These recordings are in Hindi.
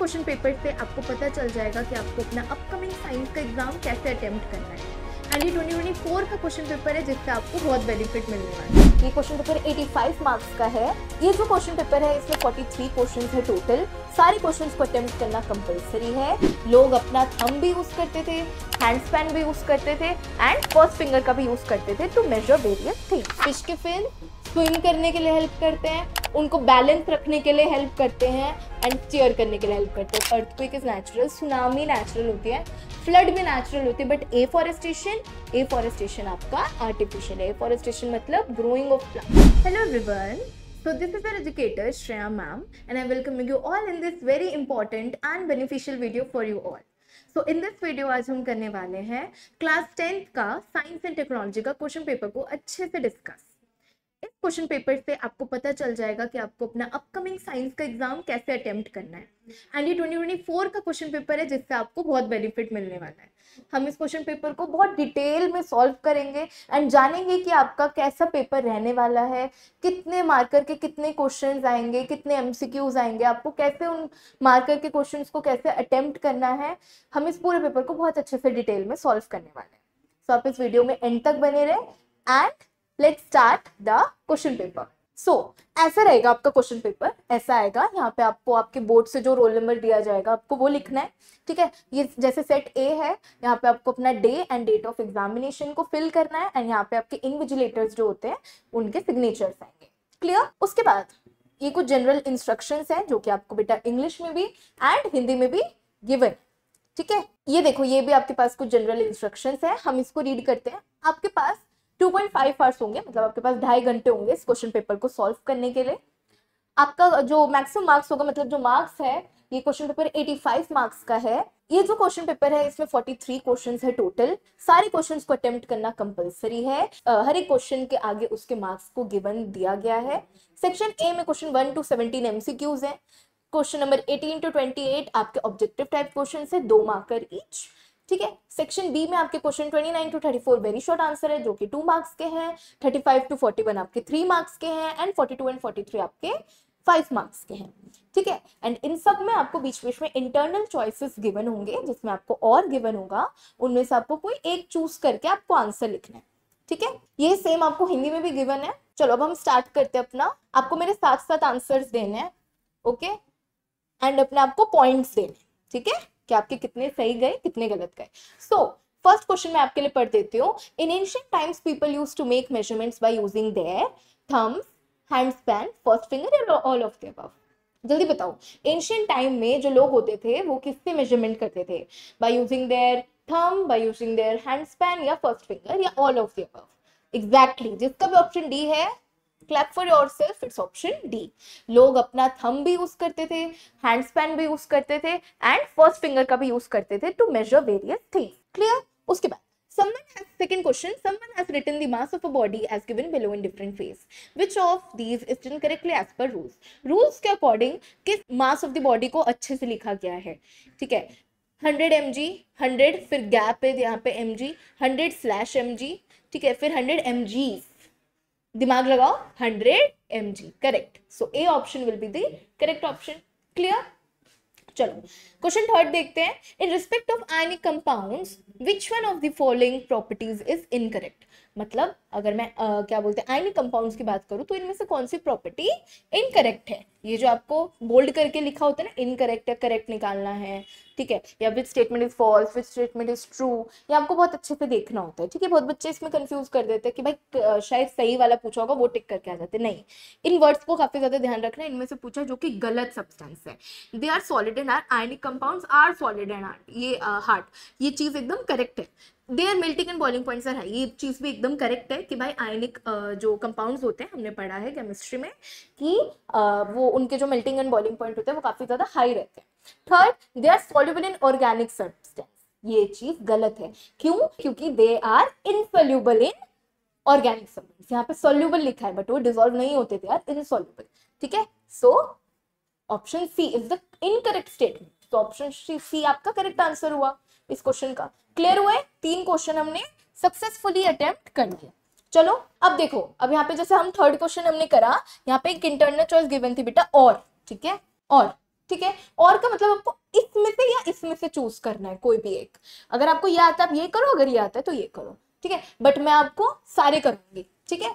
क्वेश्चन पेपर से आपको पता चल जाएगा कि आपको अपना अपकमिंग साइंस का एग्ज़ाम कैसे अटैम्प्ट करना है एंड ये ट्वेंटी ट्वेंटी फोर का क्वेश्चन पेपर है जिससे आपको बहुत बेनिफिट मिलने वाला है ये क्वेश्चन पेपर 85 मार्क्स का है ये जो क्वेश्चन पेपर है इसमें 43 क्वेश्चन है टोटल सारे क्वेश्चन को अटेम्प्ट करना कंपलसरी है लोग अपना थम भी यूज़ करते थे हैंड स्पैन भी यूज़ करते थे एंड फर्स्ट फिंगर का भी यूज़ करते थे to measure various things fish के फिल स्विम करने के लिए हेल्प करते हैं उनको बैलेंस रखने के लिए हेल्प करते हैं एंड चेयर करने के लिए हेल्प करते हैं earthquake is natural tsunami natural होती है फ्लड भी नेचुरल होती है but afforestation afforestation आपका आर्टिफिशियल है ए फॉरेस्टेशन मतलब growing of plant hello everyone so this is our educator Shreya ma'am and I welcome you all in this very important and beneficial video for you all so in this video आज हम करने वाले हैं क्लास टेंथ का साइंस एंड टेक्नोलॉजी का क्वेश्चन पेपर को अच्छे से डिस्कस इस क्वेश्चन पेपर से आपको पता चल जाएगा कि आपको अपना अपकमिंग साइंस का एग्जाम कैसे अटेम्प्ट करना है एंड ये ट्वेंटी ट्वेंटी फोर का क्वेश्चन पेपर है जिससे आपको बहुत बेनिफिट मिलने वाला है हम इस क्वेश्चन पेपर को बहुत डिटेल में सॉल्व करेंगे एंड जानेंगे कि आपका कैसा पेपर रहने वाला है कितने मार्कर के कितने क्वेश्चन आएंगे कितने एम आएंगे आपको कैसे उन मार्कर के क्वेश्चन को कैसे अटेम्प्ट करना है हम इस पूरे पेपर को बहुत अच्छे से डिटेल में सॉल्व करने वाले हैं सो तो so आप इस वीडियो में एंड तक बने रहें and let start the question paper so ऐसा रहेगा आपका क्वेश्चन पेपर ऐसा आएगा यहाँ पे आपको आपके बोर्ड से जो रोल नंबर दिया जाएगा आपको वो लिखना है ठीक है ये जैसे सेट ए है यहाँ पे आपको अपना day and date of examination को फिल करना है एंड यहाँ पे आपके इनविजिलेटर्स जो होते हैं उनके सिग्नेचर्स आएंगे क्लियर उसके बाद ये कुछ जनरल इंस्ट्रक्शन है जो कि आपको बेटा इंग्लिश में भी एंड हिंदी में भी गिवन ठीक है ये देखो ये भी आपके पास कुछ जनरल इंस्ट्रक्शन है हम इसको रीड करते हैं आपके पास टू पॉइंट फाइव आवर्स होंगे मतलब आपके पास ढाई घंटे होंगे इस क्वेश्चन पेपर को सॉल्व करने के लिए आपका जो मैक्सिमम मार्क्स होगा मतलब जो मार्क्स है ये question paper eighty five marks का है ये जो क्वेश्चन पेपर है इसमें फोर्टी थ्री क्वेश्चन है टोटल सारे क्वेश्चन को अटेम्प्ट करना कंपलसरी है हर एक क्वेश्चन के आगे उसके मार्क्स को गिवन दिया गया है सेक्शन ए में क्वेश्चन वन टू 17 एमसीक्यूज है question number eighteen to twenty eight आपके ऑब्जेक्टिव टाइप क्वेश्चन है दो मार्कर ईच ठीक है सेक्शन बी में आपके question twenty nine to thirty four very short answer है जो कि टू मार्क्स के हैं thirty five to forty one आपके थ्री मार्क्स के हैं and forty two and forty three आपके फाइव मार्क्स के हैं ठीक है एंड इन सब में आपको बीच बीच में इंटरनल चॉइसेस गिवन होंगे जिसमें आपको और गिवन होगा उनमें से आपको कोई एक चूज करके आपको आंसर लिखना है ठीक है ये सेम आपको हिंदी में भी गिवन है चलो अब हम स्टार्ट करते हैं अपना आपको मेरे साथ साथ आंसर्स देने हैं ओके एंड अपने आपको पॉइंट्स देने ठीक है कि आपके कितने सही गए कितने गलत गए सो फर्स्ट क्वेश्चन मैं आपके लिए पढ़ देती हूँ in ancient times people use to make measurements by using their thumbs hand span first finger and all of the above जल्दी बताओ एंशियंट टाइम में जो लोग होते थे वो किससे मेजरमेंट करते थे by using their thumb by using their hand span या फर्स्ट फिंगर या all of the above exactly जिसका भी ऑप्शन डी है clap for your self it's option D लोग अपना थम भी यूज करते थे हैंड स्पैन भी यूज करते थे एंड फर्स्ट फिंगर का भी यूज करते थे to measure various things clear उसके बाद someone has second question someone has written the mass of a body as given below in different ways which of these is done correctly as per rules rules के according किस mass of the body को अच्छे से लिखा गया है ठीक है 100 mg 100 फिर गैप है यहाँ पे mg 100 स्लैश mg ठीक है फिर 100 mgs दिमाग लगाओ hundred M G correct so A option will be the correct option clear चलो क्वेश्चन थर्ड देखते हैं in respect of ionic compounds which one of the following properties is incorrect मतलब अगर मैं आ, क्या बोलते हैं आयनिक कंपाउंड्स की बात करूं तो इनमें से कौन सी प्रॉपर्टी इनकरेक्ट है ये जो आपको बोल्ड करके लिखा होता है ना इनकरेक्ट या करेक्ट निकालना है ठीक है या which statement is false which statement is true ये आपको बहुत अच्छे से देखना होता है ठीक है बहुत बच्चे इसमें कंफ्यूज कर देते हैं कि भाई शायद सही वाला पूछा होगा वो टिक करके आ जाते नहीं इन वर्ड्स को काफी ज्यादा ध्यान रखना है इनमें से पूछा जो कि गलत सब्सटेंस है they are solid and are ionic compound are solid and are ये हार्ट ये चीज एकदम करेक्ट है their melting and boiling points are high ये चीज़ भी एकदम करेक्ट है कि भाई आयनिक जो कंपाउंड्स होते हैं हमने पढ़ा है केमिस्ट्री में कि वो उनके जो मेल्टिंग एंड बॉइलिंग पॉइंट होते हैं वो काफ़ी ज़्यादा हाई रहते हैं third they are soluble in organic substance ये चीज़ गलत है क्यों क्योंकि they are insoluble in organic substance यहाँ पे सॉल्युबल लिखा है बट वो डिजोल्व नहीं होते थे यार इनसॉल्युबल ठीक है so option C is the incorrect statement तो ऑप्शन सी आपका करेक्ट आंसर हुआ इस क्वेश्चन का क्लियर हुआ है तीन क्वेश्चन हमने सक्सेसफुली अटेम्प्ट कर लिए चलो अब देखो अब यहाँ पे जैसे हम थर्ड क्वेश्चन हमने करा यहाँ पे एक इंटरनल चॉइस गिवन थी बेटा और ठीक है और ठीक है और का मतलब आपको इसमें से या इसमें से चूज करना है कोई भी एक अगर आपको ये आता है आप ये करो अगर ये आता है तो ये करो ठीक है बट मैं आपको सारे करूंगी ठीक है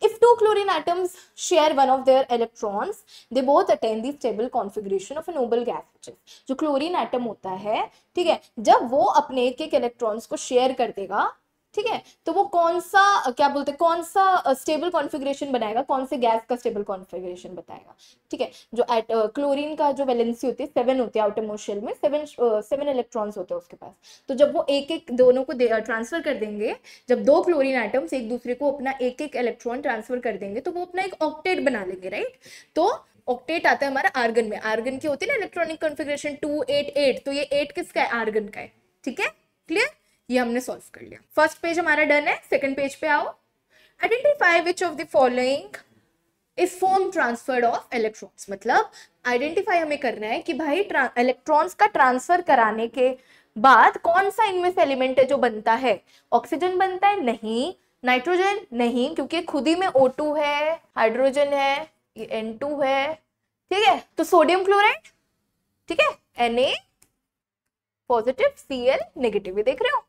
If two chlorine atoms share one of their electrons, they both attain the stable configuration of a noble gas atom. जो क्लोरीन एटम होता है ठीक है जब वो अपने एक एक इलेक्ट्रॉन्स को शेयर कर देगा ठीक है तो वो कौन सा क्या बोलते हैं कौन सा स्टेबल कॉन्फिग्रेशन बनाएगा कौन से गैस का स्टेबल कॉन्फिग्रेशन बताएगा ठीक है जो एट क्लोरीन का जो वैलेंसी होती है सेवन होती है आउटमोस्ट शेल में सेवन सेवन इलेक्ट्रॉन्स होते हैं उसके पास तो जब वो एक एक दोनों को ट्रांसफर कर देंगे जब दो क्लोरीन आइटम्स एक दूसरे को अपना एक एक इलेक्ट्रॉन ट्रांसफर कर देंगे तो वो अपना एक ऑक्टेट बना लेंगे राइट तो ऑक्टेट आता है हमारा आर्गन में आर्गन की होती है ना electronic configuration two eight eight तो ये एट किसका है आर्गन का है ठीक है क्लियर ये हमने सॉल्व कर लिया फर्स्ट पेज हमारा डन है सेकेंड पेज पे आओ identify which of the following is form transferred of electrons मतलब आइडेंटिफाई हमें करना है कि भाई इलेक्ट्रॉन्स का ट्रांसफर कराने के बाद कौन सा इनमें से एलिमेंट है जो बनता है ऑक्सीजन बनता है नहीं नाइट्रोजन नहीं क्योंकि खुद ही में टू है हाइड्रोजन है एन टू है ठीक है तो सोडियम क्लोराइड ठीक है N A positive C L negative ये देख रहे हो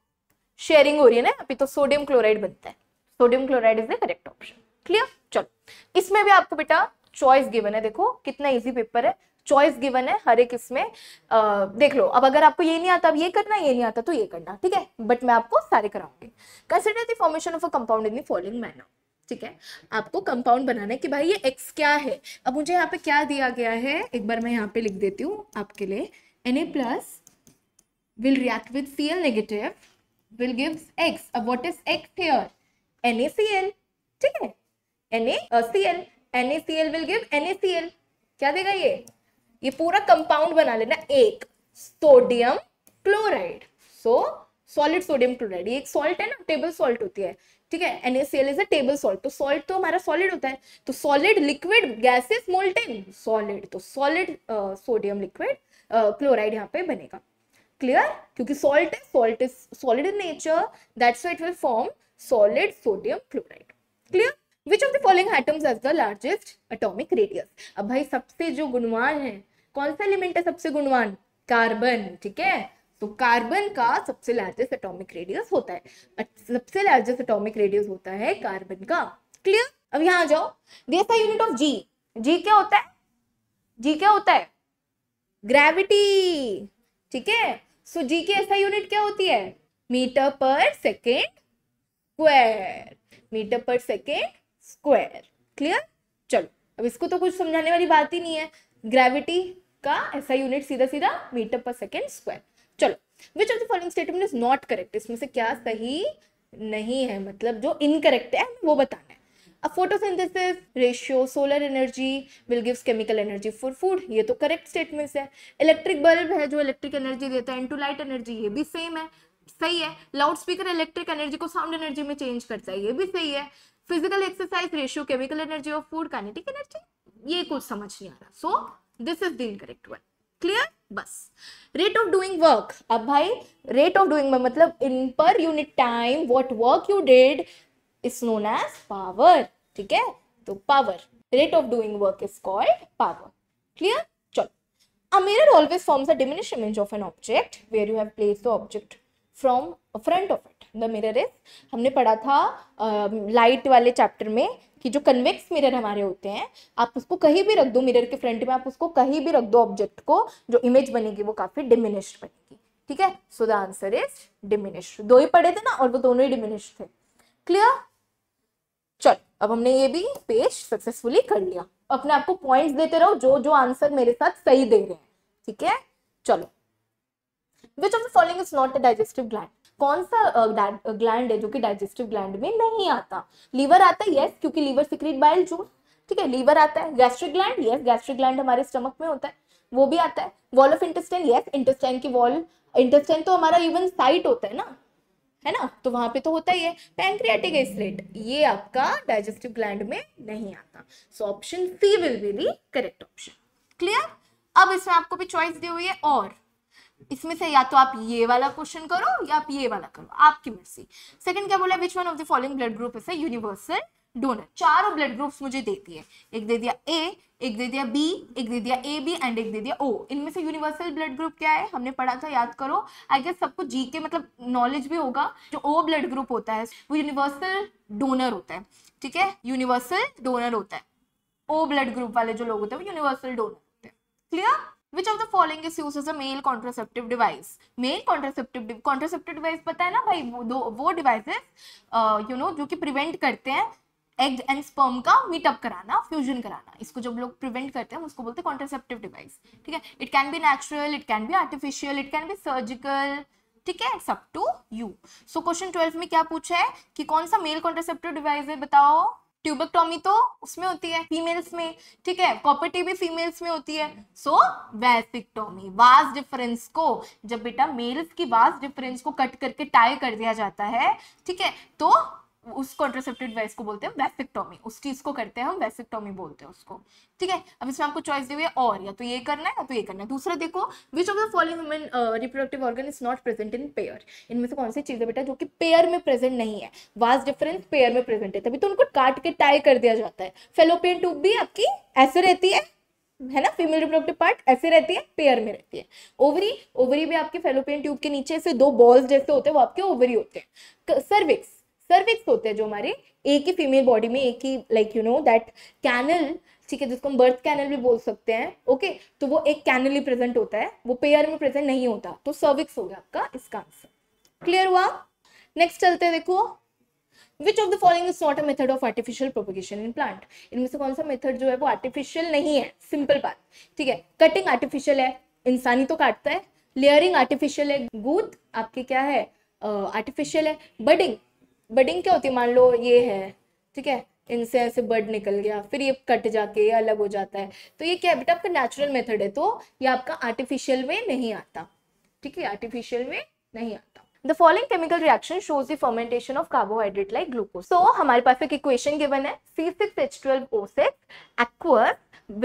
शेयरिंग हो रही है ना अभी तो सोडियम क्लोराइड बनता है sodium chloride is the correct option clear चलो इसमें भी आपको बेटा चॉइस गिवन है देखो कितना इजी पेपर है चॉइस गिवन है हर एक इसमें देख लो अब अगर आपको ये नहीं आता अब ये करना ये नहीं आता तो ये करना ठीक है बट मैं आपको सारे कराऊंगी consider the formation of a compound in the following manner ठीक है आपको कंपाउंड बनाना है कि भाई ये एक्स क्या है अब मुझे यहाँ पे क्या दिया गया है एक बार मैं यहाँ पे लिख देती हूँ आपके लिए N A plus will react with C L negative will gives x अब what is x here NaCl ठीक है NaCl uh, NaCl will give NaCl क्या देगा ये ये पूरा कंपाउंड बना लेना एक sodium chloride so solid sodium chloride एक सॉल्ट है ना टेबल सॉल्ट होती है ठीक है NaCl is a table salt तो सॉल्ट तो हमारा सॉलिड होता है तो solid liquid gases molten solid तो सॉलिड सोडियम लिक्विड क्लोराइड यहाँ पे बनेगा क्लियर क्योंकि सॉल्ट है salt is solid in nature that's it will form solid sodium chloride clear which of the following atoms has the largest atomic radius अब भाई सबसे जो गुणवान है कौन सा एलिमेंट है सबसे गुणवान कार्बन ठीक है तो कार्बन का सबसे लार्जेस्ट एटॉमिक रेडियस होता है सबसे लार्जेस्ट एटॉमिक रेडियस होता है कार्बन का क्लियर अब यहाँ आ जाओ देस यूनिट ऑफ जी जी क्या होता है जी क्या होता है ग्रेविटी ठीक है सो जी की एसआई यूनिट क्या होती है metre per second square metre per second square clear चलो अब इसको तो कुछ समझाने वाली बात ही नहीं है ग्रेविटी का ऐसा यूनिट सीधा सीधा मीटर पर सेकेंड स्क्वायर चलो which of the following statement is not correct इसमें से क्या सही नहीं है मतलब जो इनकरेक्ट है वो बताना है अब photosynthesis ratio solar energy will gives chemical energy for food ये तो करेक्ट स्टेटमेंट्स है इलेक्ट्रिक बल्ब है जो इलेक्ट्रिक एनर्जी देता है इनटू लाइट एनर्जी ये भी सेम है सही है लाउड स्पीकर इलेक्ट्रिक एनर्जी को साउंड एनर्जी में चेंज करता है ये भी सही है physical exercise ratio chemical energy of food kinetic energy ये कुछ समझ नहीं आ रहा so this is the incorrect one clear बस रेट ऑफ डूइंग वर्क अब भाई रेट ऑफ डूइंग मतलब in per unit time what work you did is known as power ठीक है तो power rate of doing work is called power clear चलो a mirror always forms a diminish image of an object where you have place the object from front of it the mirror is हमने पढ़ा था लाइट uh, वाले चैप्टर में कि जो कन्वेक्स मिरर हमारे होते हैं आप उसको कहीं भी रख दो मिरर के फ्रंट में आप उसको कहीं भी रख दो ऑब्जेक्ट को जो इमेज बनेगी वो काफ़ी डिमिनिश बनेगी ठीक है so the answer is diminish दो ही पढ़े थे ना और वो दोनों ही डिमिनिश थे क्लियर चल अब हमने ये भी पेज सक्सेसफुली कर लिया अपने आपको पॉइंट्स देते रहो जो जो आंसर मेरे साथ सही दे रहे हैं ठीक है चलो which of is not a digestive gland कौन सा ग्लैंड है जो कि डाइजेस्टिव ग्लैंड में नहीं आता लीवर आता है yes, क्योंकि लीवर सिक्रीट बाइल जून ठीक है लीवर आता है gastric gland yes gastric gland हमारे स्टमक में होता है वो भी आता है wall of intestine yes intestine की वॉल इंटेस्टाइन तो हमारा इवन साइट होता है ना है ना तो वहां पे तो होता ही है पैंक्रियाटिक एस्लेट ये आपका डाइजेस्टिव ग्लैंड में नहीं आता so option C will be the correct option clear अब इसमें आपको भी चॉइस दी हुई है और इसमें से या तो आप ये वाला क्वेश्चन करो या आप ये वाला करो आपकी मर्जी सेकंड क्या बोला which one of the following blood group is a universal donor चारों ब्लड ग्रुप्स मुझे देती है एक दे दिया ए एक दे दिया बी एक दे दिया ए बी एंड एक दे दिया ओ इनमें से यूनिवर्सल ब्लड ग्रुप क्या है हमने पढ़ा था याद करो आई गेस सबको जी के मतलब नॉलेज भी होगा जो ओ ब्लड ग्रुप होता है वो यूनिवर्सल डोनर होता है ठीक है यूनिवर्सल डोनर होता है ओ ब्लड ग्रुप वाले जो लोग होते हैं वो यूनिवर्सल डोनर होते हैं clear which of the following is use as a male contraceptive device male contraceptive contraceptive device पता है ना भाई वो दो वो डिवाइसेस यू नो जो कि प्रिवेंट करते हैं एग एंड स्पर्म का मीटअप कराना फ्यूजन कराना इसको जब लोग प्रिवेंट करते हैं उसको बोलते हैं कॉन्ट्रासेप्टिव डिवाइस ठीक है it can be natural it can be artificial it can be surgical ठीक है सब to you so question twelve में क्या पूछा है कि कौन सा मेल कॉन्ट्रासेप्टिव डिवाइस है बताओ ट्यूबेक्टोमी तो उसमें होती है फीमेल्स में ठीक है कॉपर्टी भी फीमेल्स में होती है सो वैसिक्टोमी वास डिफरेंस को जब बेटा मेल्स की वास डिफरेंस को कट करके टाई कर दिया जाता है ठीक है तो उस कॉन्ट्रोसेप्टिव डिवाइस को बोलते हैं वैसेक्टोमी उस चीज को करते हैं हम वैसेक्टोमी बोलते हैं उसको ठीक है अब इसमें आपको चॉइस दी हुई है और या तो ये करना है या तो ये करना है दूसरा देखो which of the following human reproductive organ is not present in pair इनमें से कौन सी चीज है बेटा जो कि पेयर में प्रेजेंट नहीं है वास्ट डिफरेंस पेयर में प्रेजेंट है तभी तो उनको काट के टाई कर दिया जाता है फेलोपियन ट्यूब भी आपकी ऐसे रहती है है ना फीमेल रिप्रोडक्टिव पार्ट ऐसे रहती है पेयर में रहती है ओवरी ओवरी भी आपके फेलोपियन ट्यूब के नीचे ऐसे दो बॉल्स जैसे होते हैं वो आपके ओवरी होते हैं सर्विक्स सर्विक्स होते हैं जो हमारे एक ही फीमेल बॉडी में एक ही like you know that canal ठीक है जिसको हम बर्थ कैनल भी बोल सकते हैं ओके okay? तो वो एक कैनल ही प्रेजेंट होता है वो पेयर में प्रेजेंट नहीं होता तो सर्विक्स हो गया आपका इसका आंसर क्लियर हुआ नेक्स्ट चलते हैं देखो which of the following is not a method of artificial propagation in plant इनमें से कौन सा मेथड जो है वो आर्टिफिशियल नहीं है सिंपल बात ठीक है कटिंग आर्टिफिशियल है इंसानी तो काटता है लेयरिंग आर्टिफिशियल है गूद आपके क्या है आर्टिफिशियल uh, है बडिंग बडिंग क्या होती है मान लो ये है ठीक है इनसे ऐसे बर्ड निकल गया फिर ये कट जाके ये अलग हो जाता है तो ये क्या बेटा आपका नेचुरल मेथड है तो ये आपका आर्टिफिशियल वे नहीं आता ठीक है आर्टिफिशियल वे नहीं आता the following chemical reaction shows the fermentation of carbohydrate like glucose तो हमारे पास एक इक्वेशन गिवन है C six H twelve O six aqueous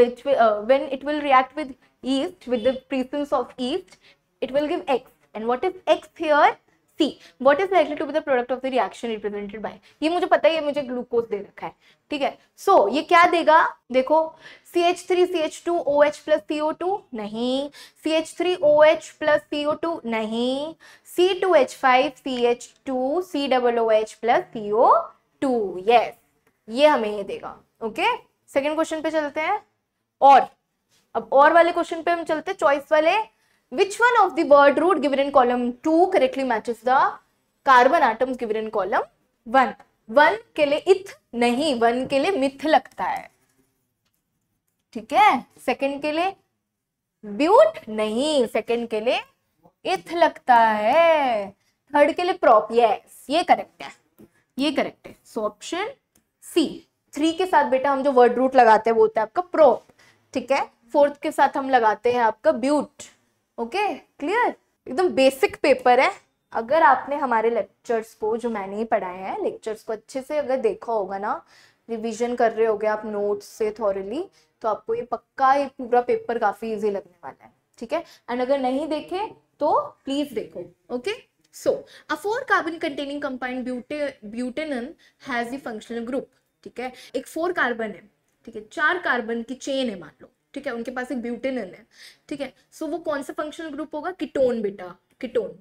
which when it will react with yeast with the presence of yeast it will give X and what is X here see what is likely to be the product of the reaction represented by ये मुझे पता है ये मुझे ग्लूकोज दे रखा है ठीक है सो so, ये क्या देगा देखो C H three C H two O H plus CO two नहीं C H three O H plus CO two नहीं C two H five C H two C double O H plus CO two yes ये हमें ये देगा ओके सेकेंड क्वेश्चन पे चलते हैं और अब और वाले क्वेश्चन पे हम चलते हैं चॉइस वाले Which one of the word root given in column 2 correctly matches the carbon atoms given in column 1? One ke liye इथ nahi one ke liye myth lagta hai theek hai second ke liye but nahi second ke liye इथ lagta hai थर्ड के लिए प्रॉप यस ये करेक्ट है ये करेक्ट है सो ऑप्शन सी थ्री के साथ बेटा हम जो वर्ड रूट लगाते हैं वो होता है आपका प्रोप ठीक है फोर्थ के साथ हम लगाते हैं आपका ब्यूट ओके क्लियर एकदम बेसिक पेपर है अगर आपने हमारे लेक्चर्स को जो मैंने ही पढ़ाए हैं लेक्चर्स को अच्छे से अगर देखा होगा ना रिवीजन कर रहे होगे आप नोट्स से थॉरली तो आपको ये पक्का ये पूरा पेपर काफ़ी इजी लगने वाला है ठीक है एंड अगर नहीं देखे तो प्लीज़ देखो okay so a four carbon containing compound bute butane has a functional group ठीक है एक फोर कार्बन है ठीक है चार कार्बन की चेन है मान लो ठीक है उनके पास एक ब्यूटेनिन है ठीक है सो वो कौन सा फंक्शनल ग्रुप होगा किटोन बेटा किटोन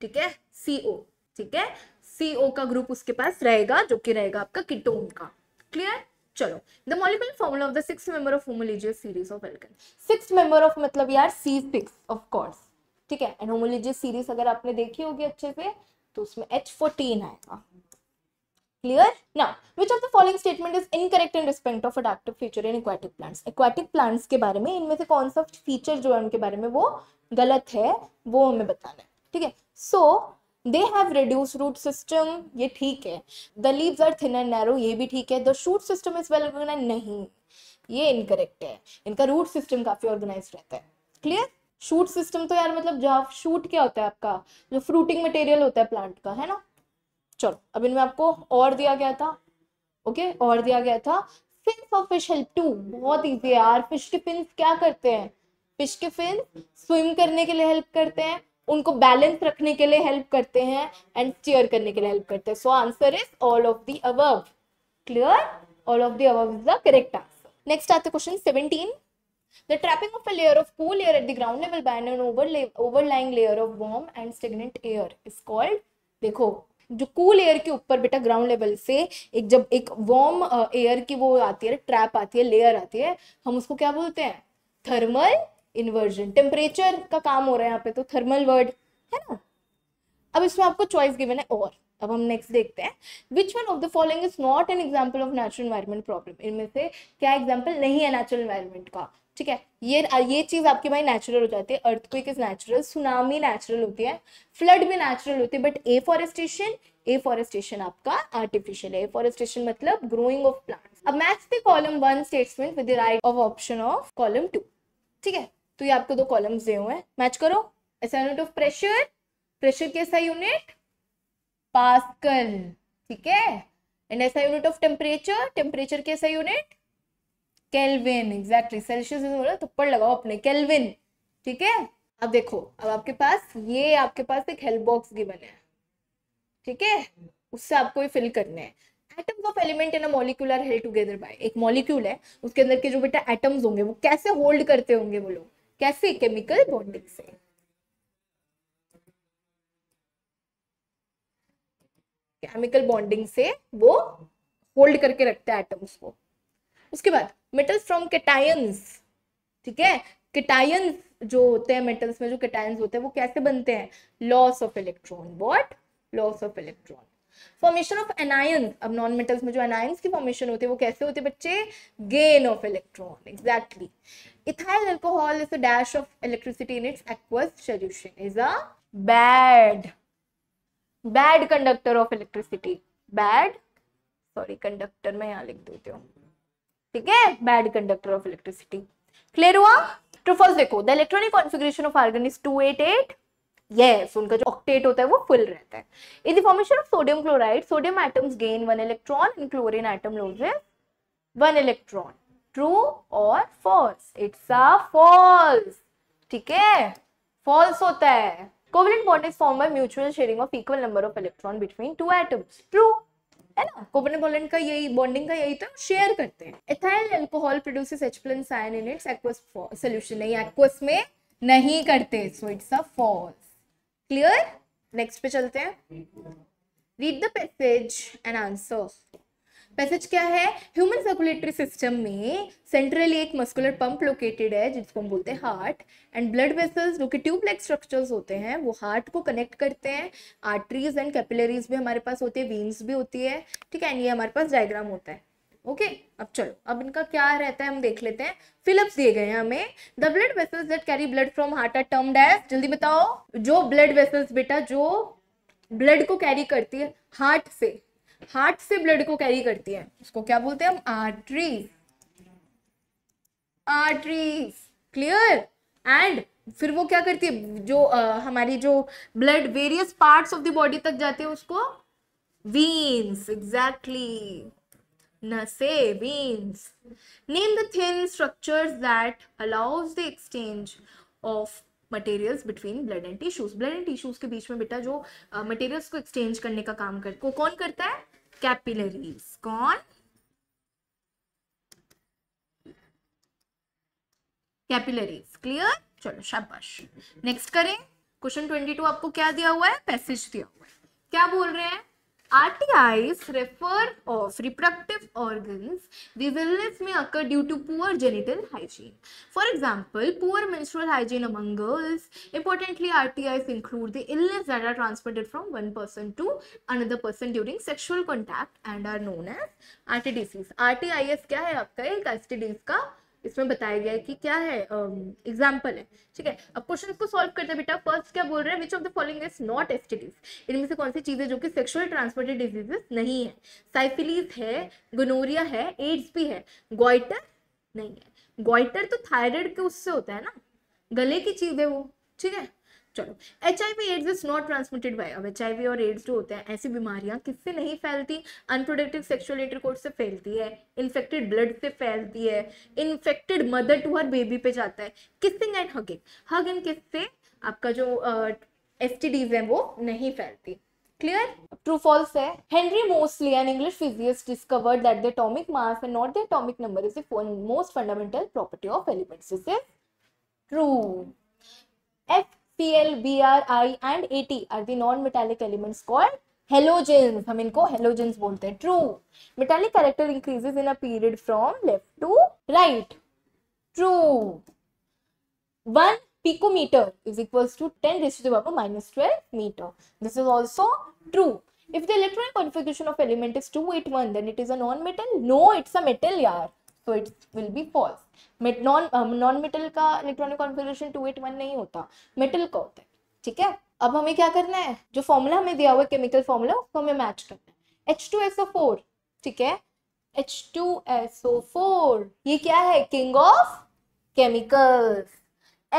ठीक है सीओ ठीक है सीओ का ग्रुप उसके पास रहेगा जो कि रहेगा आपका किटोन का क्लियर चलो the molecular formula of the six member of homologous series of alkane six member of मतलब यार सी सिक्स ऑफ कोर्स ठीक है एंड होमोलिजियस सीरीज अगर आपने देखी होगी अच्छे से तो उसमें एच फोर्टीन आएगा clear now which of the following statement is incorrect in respect of adaptive feature in aquatic plants aquatic plants के बारे में इनमें से कौन सा feature जो है उनके बारे में वो गलत है वो हमें बताना है ठीक है so they have reduced root system ये ठीक है the leaves are thin and narrow ये भी ठीक है the shoot system is well organized नहीं ये इनकरेक्ट है इनका रूट सिस्टम काफी ऑर्गेनाइज रहता है क्लियर शूट सिस्टम तो यार मतलब जहाँ शूट क्या होता है आपका जो फ्रूटिंग मटेरियल होता है प्लांट का है ना चलो अब इनमें आपको और दिया गया था ओके और दिया गया था फिंस और फिश हेल्प टू बहुत इजी है यार फिश के फिंस क्या करते हैं फिश के फिन स्विम करने के लिए हेल्प करते हैं उनको बैलेंस रखने के लिए हेल्प करते हैं एंड स्टीयर करने के लिए हेल्प करते हैं so answer is all of the above clear all of the above is the correct answer next आते question seventeen The trapping of a layer of cool air at the ground level by an overlay, overlying layer of warm and stagnant air is called, देखो जो कूल एयर के ऊपर बेटा ग्राउंड लेवल से एक जब एक वार्म एयर की वो आती है ट्रैप आती है लेयर आती है हम उसको क्या बोलते हैं थर्मल इन्वर्जन टेम्परेचर का काम हो रहा है यहाँ पे तो थर्मल वर्ड है ना अब इसमें आपको चॉइस गिवन है और अब हम नेक्स्ट देखते हैं which one of the following is not an example of natural environment problem इनमें से क्या एग्जाम्पल नहीं है नेचुरल इन्वायरमेंट का ठीक है ये ये चीज़ आपकी भाई नेचुरल हो जाती है earthquake is natural tsunami natural होती है फ्लड भी नेचुरल होती है but afforestation afforestation आपका आर्टिफिशियल है ए फॉरेस्टेशन मतलब ग्रोइंग ऑफ प्लांट्स अब match the column one statement with the right of option of column two ठीक है तो ये आपको दो कॉलम्स दिए हुए हैं मैच करो ऐसा यूनिट ऑफ प्रेशर प्रेशर कैसा यूनिट पास्कल ठीक है एंड ऐसा यूनिट ऑफ टेम्परेचर टेम्परेचर कैसा यूनिट केल्विन एग्जैक्टली सेल्सियस बोल रहे थप्पड़ लगाओ अपने केल्विन ठीक है अब देखो अब आपके पास ये आपके पास एक हेल्प बॉक्स गिवन है ठीक है उससे आपको ये फिल करने हैं atoms of element in a molecule held together by एक मॉलिक्यूल है उसके अंदर के जो बेटा एटम्स होंगे वो कैसे होल्ड करते होंगे वो लोग कैसे केमिकल बॉन्डिंग से केमिकल बॉन्डिंग से वो होल्ड करके रखते हैं एटम्स को उसके बाद मेटल्स फ्रॉम केटायंस ठीक है कैटायंस जो होते हैं मेटल्स में जो केटायंस होते हैं वो कैसे बनते हैं loss of electron what loss of electron formation of anions अब नॉन मेटल्स में जो एनायंस की फॉर्मेशन होती है वो कैसे होते हैं बच्चे gain of electron exactly ethyl alcohol is a dash of electricity in its aqueous solution is a bad bad conductor of electricity bad sorry conductor मैं यहाँ लिख देती हूँ ठीक है bad conductor of electricity clear हुआ ट्रू तो फॉल्स देखो the electronic configuration of argon is two eight eight yes उनका जो ऑक्टेट होता है वो फुल रहता है in the formation of sodium chloride sodium atoms gain one electron and chlorine atom loses one electron true और फॉल्स इट्स अ फॉल्स ठीक है फॉल्स होता है covalent bond is form by mutual sharing of equal number of electron between two atoms true है ना कोपेनोपोलन का यही बॉन्डिंग का यही टर्म शेयर करते हैं ethyl alcohol produces H plus ion in its aqueous solution नहीं एक्वस में नहीं करते so it's a false clear next पे चलते हैं read the passage and answer passage क्या है ह्यूमन सर्कुलेटरी सिस्टम में सेंट्रली एक मस्कुलर पंप लोकेटेड है जिसको हम बोलते हैं हार्ट एंड ब्लड वेसल्स जो कि ट्यूब स्ट्रक्चर्स होते हैं वो हार्ट को कनेक्ट करते हैं आर्टरीज एंड कैपिलरीज भी हमारे पास होती है वीन्स भी होती है ठीक है एंड ये हमारे पास डायग्राम होता है ओके okay, अब चलो अब इनका क्या रहता है हम देख लेते हैं फिलअप्स दिए गए हैं हमें the blood vessels that carry blood from heart are termed as जल्दी बताओ जो ब्लड वेसल्स बेटा जो ब्लड को कैरी करती है हार्ट से हार्ट से ब्लड को कैरी करती है उसको क्या बोलते हैं हम आर्टरी आर्टरीज क्लियर एंड फिर वो क्या करती है जो आ, हमारी जो blood various parts of the body तक जाती है उसको वीन्स एग्जैक्टली नसे veins name the thin structures that allows the exchange of materials between blood and tissues blood and tissues के बीच में बेटा जो मटेरियल्स uh, को एक्सचेंज करने का काम कर, को कौन करता है कैपिलरीज कौन कैपिलरीज क्लियर चलो शाबाश नेक्स्ट करें क्वेश्चन ट्वेंटी टू आपको क्या दिया हुआ है पैसेज दिया हुआ है क्या बोल रहे हैं RTIs refer of reproductive organs diseases may occur due to poor genital hygiene. For example, poor menstrual hygiene among girls. Importantly, RTIs include the illness that are transmitted from one person to another person during sexual contact and are known as RTDCs. RTIs क्या है आपका एक STDs का इसमें बताया गया है कि क्या है एग्जाम्पल um, है ठीक है अब क्वेश्चन को सॉल्व करते हैं बेटा फर्स्ट क्या बोल रहे हैं which of the following is not STDs इनमें से कौन सी चीज़ें जो कि सेक्सुअल ट्रांसमिटेड डिजीजेस नहीं है साइफिलीज है गनोरिया है एड्स भी है गोइटर नहीं है गोइटर तो थायराइड के उससे होता है ना गले की चीज़ है वो ठीक है चलो H I V AIDS is not transmitted by अब एच आई वी और एड्स जो होते हैं ऐसी बीमारियां किससे नहीं फैलती अनप्रोडक्टिव सेक्शुअल इंटरकोर्स से फैलती है इन्फेक्टेड ब्लड से फैलती है infected mother to her baby पे जाता है kissing and hugging hug and kiss से आपका जो एस टी डीज है वो नहीं फैलती क्लियर ट्रू फॉल्स है Henry mostly an English physicist discovered that the atomic mass and not the atomic number is the most fundamental property of elements is true F Cl, Br, I and At are the non-metallic elements called halogens. हम इनको halogens बोलते हैं. True. Metallic character increases in a period from left to right. True. One picometer is equals to 10 raised to the power minus 12 meter. This is also true. If the electronic configuration of element is 281, then it is a non-metal. No, it's a metal, yaar. तो it will be false non non metal का electronic configuration two eight one नहीं होता मेटल का होता है ठीक है अब हमें क्या करना है जो फॉर्मूला हमें दिया हुआ है केमिकल फॉर्मूला उसको हमें मैच करना है H two S O four ठीक है H two S O four ये क्या है king of chemicals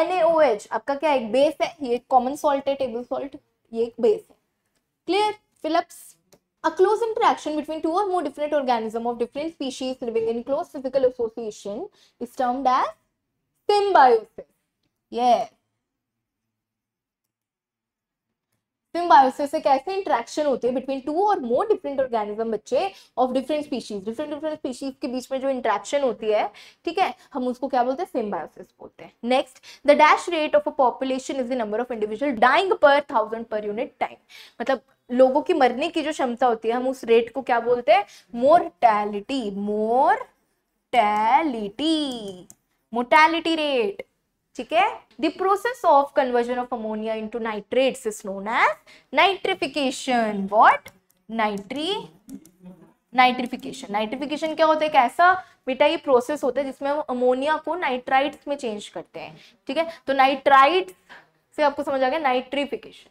N A O H आपका क्या एक बेस है ये कॉमन सॉल्ट है टेबल सॉल्ट ये एक बेस है क्लियर फिलिप्स A close interaction between two or more different organism of different species living in close physical association is termed as symbiosis. yeah symbiosis एक ऐसे इंट्रैक्शन होते हैं बिटवीन टू और मोर डिफरेंट ऑर्गेनिज्म बच्चे of different species different different species के बीच में जो इंट्रैक्शन होती है ठीक है हम उसको क्या बोलते हैं सिम्बायोसिस बोलते हैं next the dash rate of a population is the number of individual dying per thousand per unit time मतलब लोगों की मरने की जो क्षमता होती है हम उस रेट को क्या बोलते हैं mortality mortality mortality rate ठीक है the process of conversion of ammonia into nitrates is known as nitrification what nitri nitrification nitrification क्या होता है एक ऐसा बेटा ये प्रोसेस होता है जिसमें हम अमोनिया को नाइट्राइट्स में चेंज करते हैं ठीक है तो नाइट्राइट्स से आपको समझ आ गया नाइट्रिफिकेशन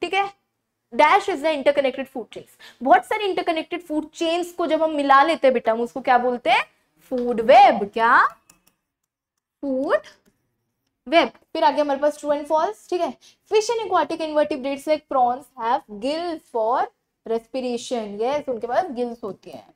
ठीक है dash is the interconnected food chains बहुत सारे इंटरकनेक्टेड फूड चेन्स को जब हम मिला लेते हैं बेटा हम उसको क्या बोलते हैं फूड वेब क्या फूड वेब फिर आगे हमारे पास ट्रू एंड फॉल्स ठीक है fish and aquatic invertebrates like prawns have gill for respiration yes उनके पास गिल्स होती हैं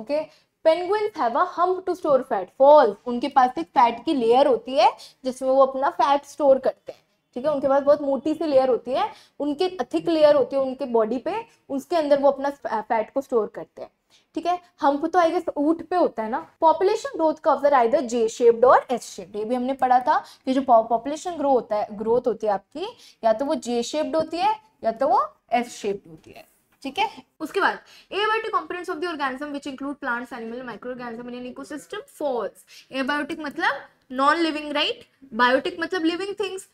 okay penguins have a hump to store fat false उनके पास एक फैट की लेयर होती है जिसमें वो अपना फैट स्टोर करते हैं ठीक है उनके पास बहुत मोटी सी लेयर होती है उनके अथिक लेयर होती है उनके बॉडी पे उसके अंदर वो अपना फैट को स्टोर करते हैं ठीक है हम तो आई गेस ऊट पे होता है ना पॉपुलेशन ग्रोथ का अवसर आई जे शेप्ड और एस शेप्ड ये भी हमने पढ़ा था कि जो पॉपुलेशन ग्रो होता है ग्रोथ होती है आपकी या तो वो जे शेप्ड होती है या तो वो एस शेप्ड होती है ठीक है उसके बाद abiotic components of the organism which include plants animal micro organism in an ecosystem false abiotic मतलब नॉन लिविंग राइट बायोटिक मतलब लिविंग थिंग्स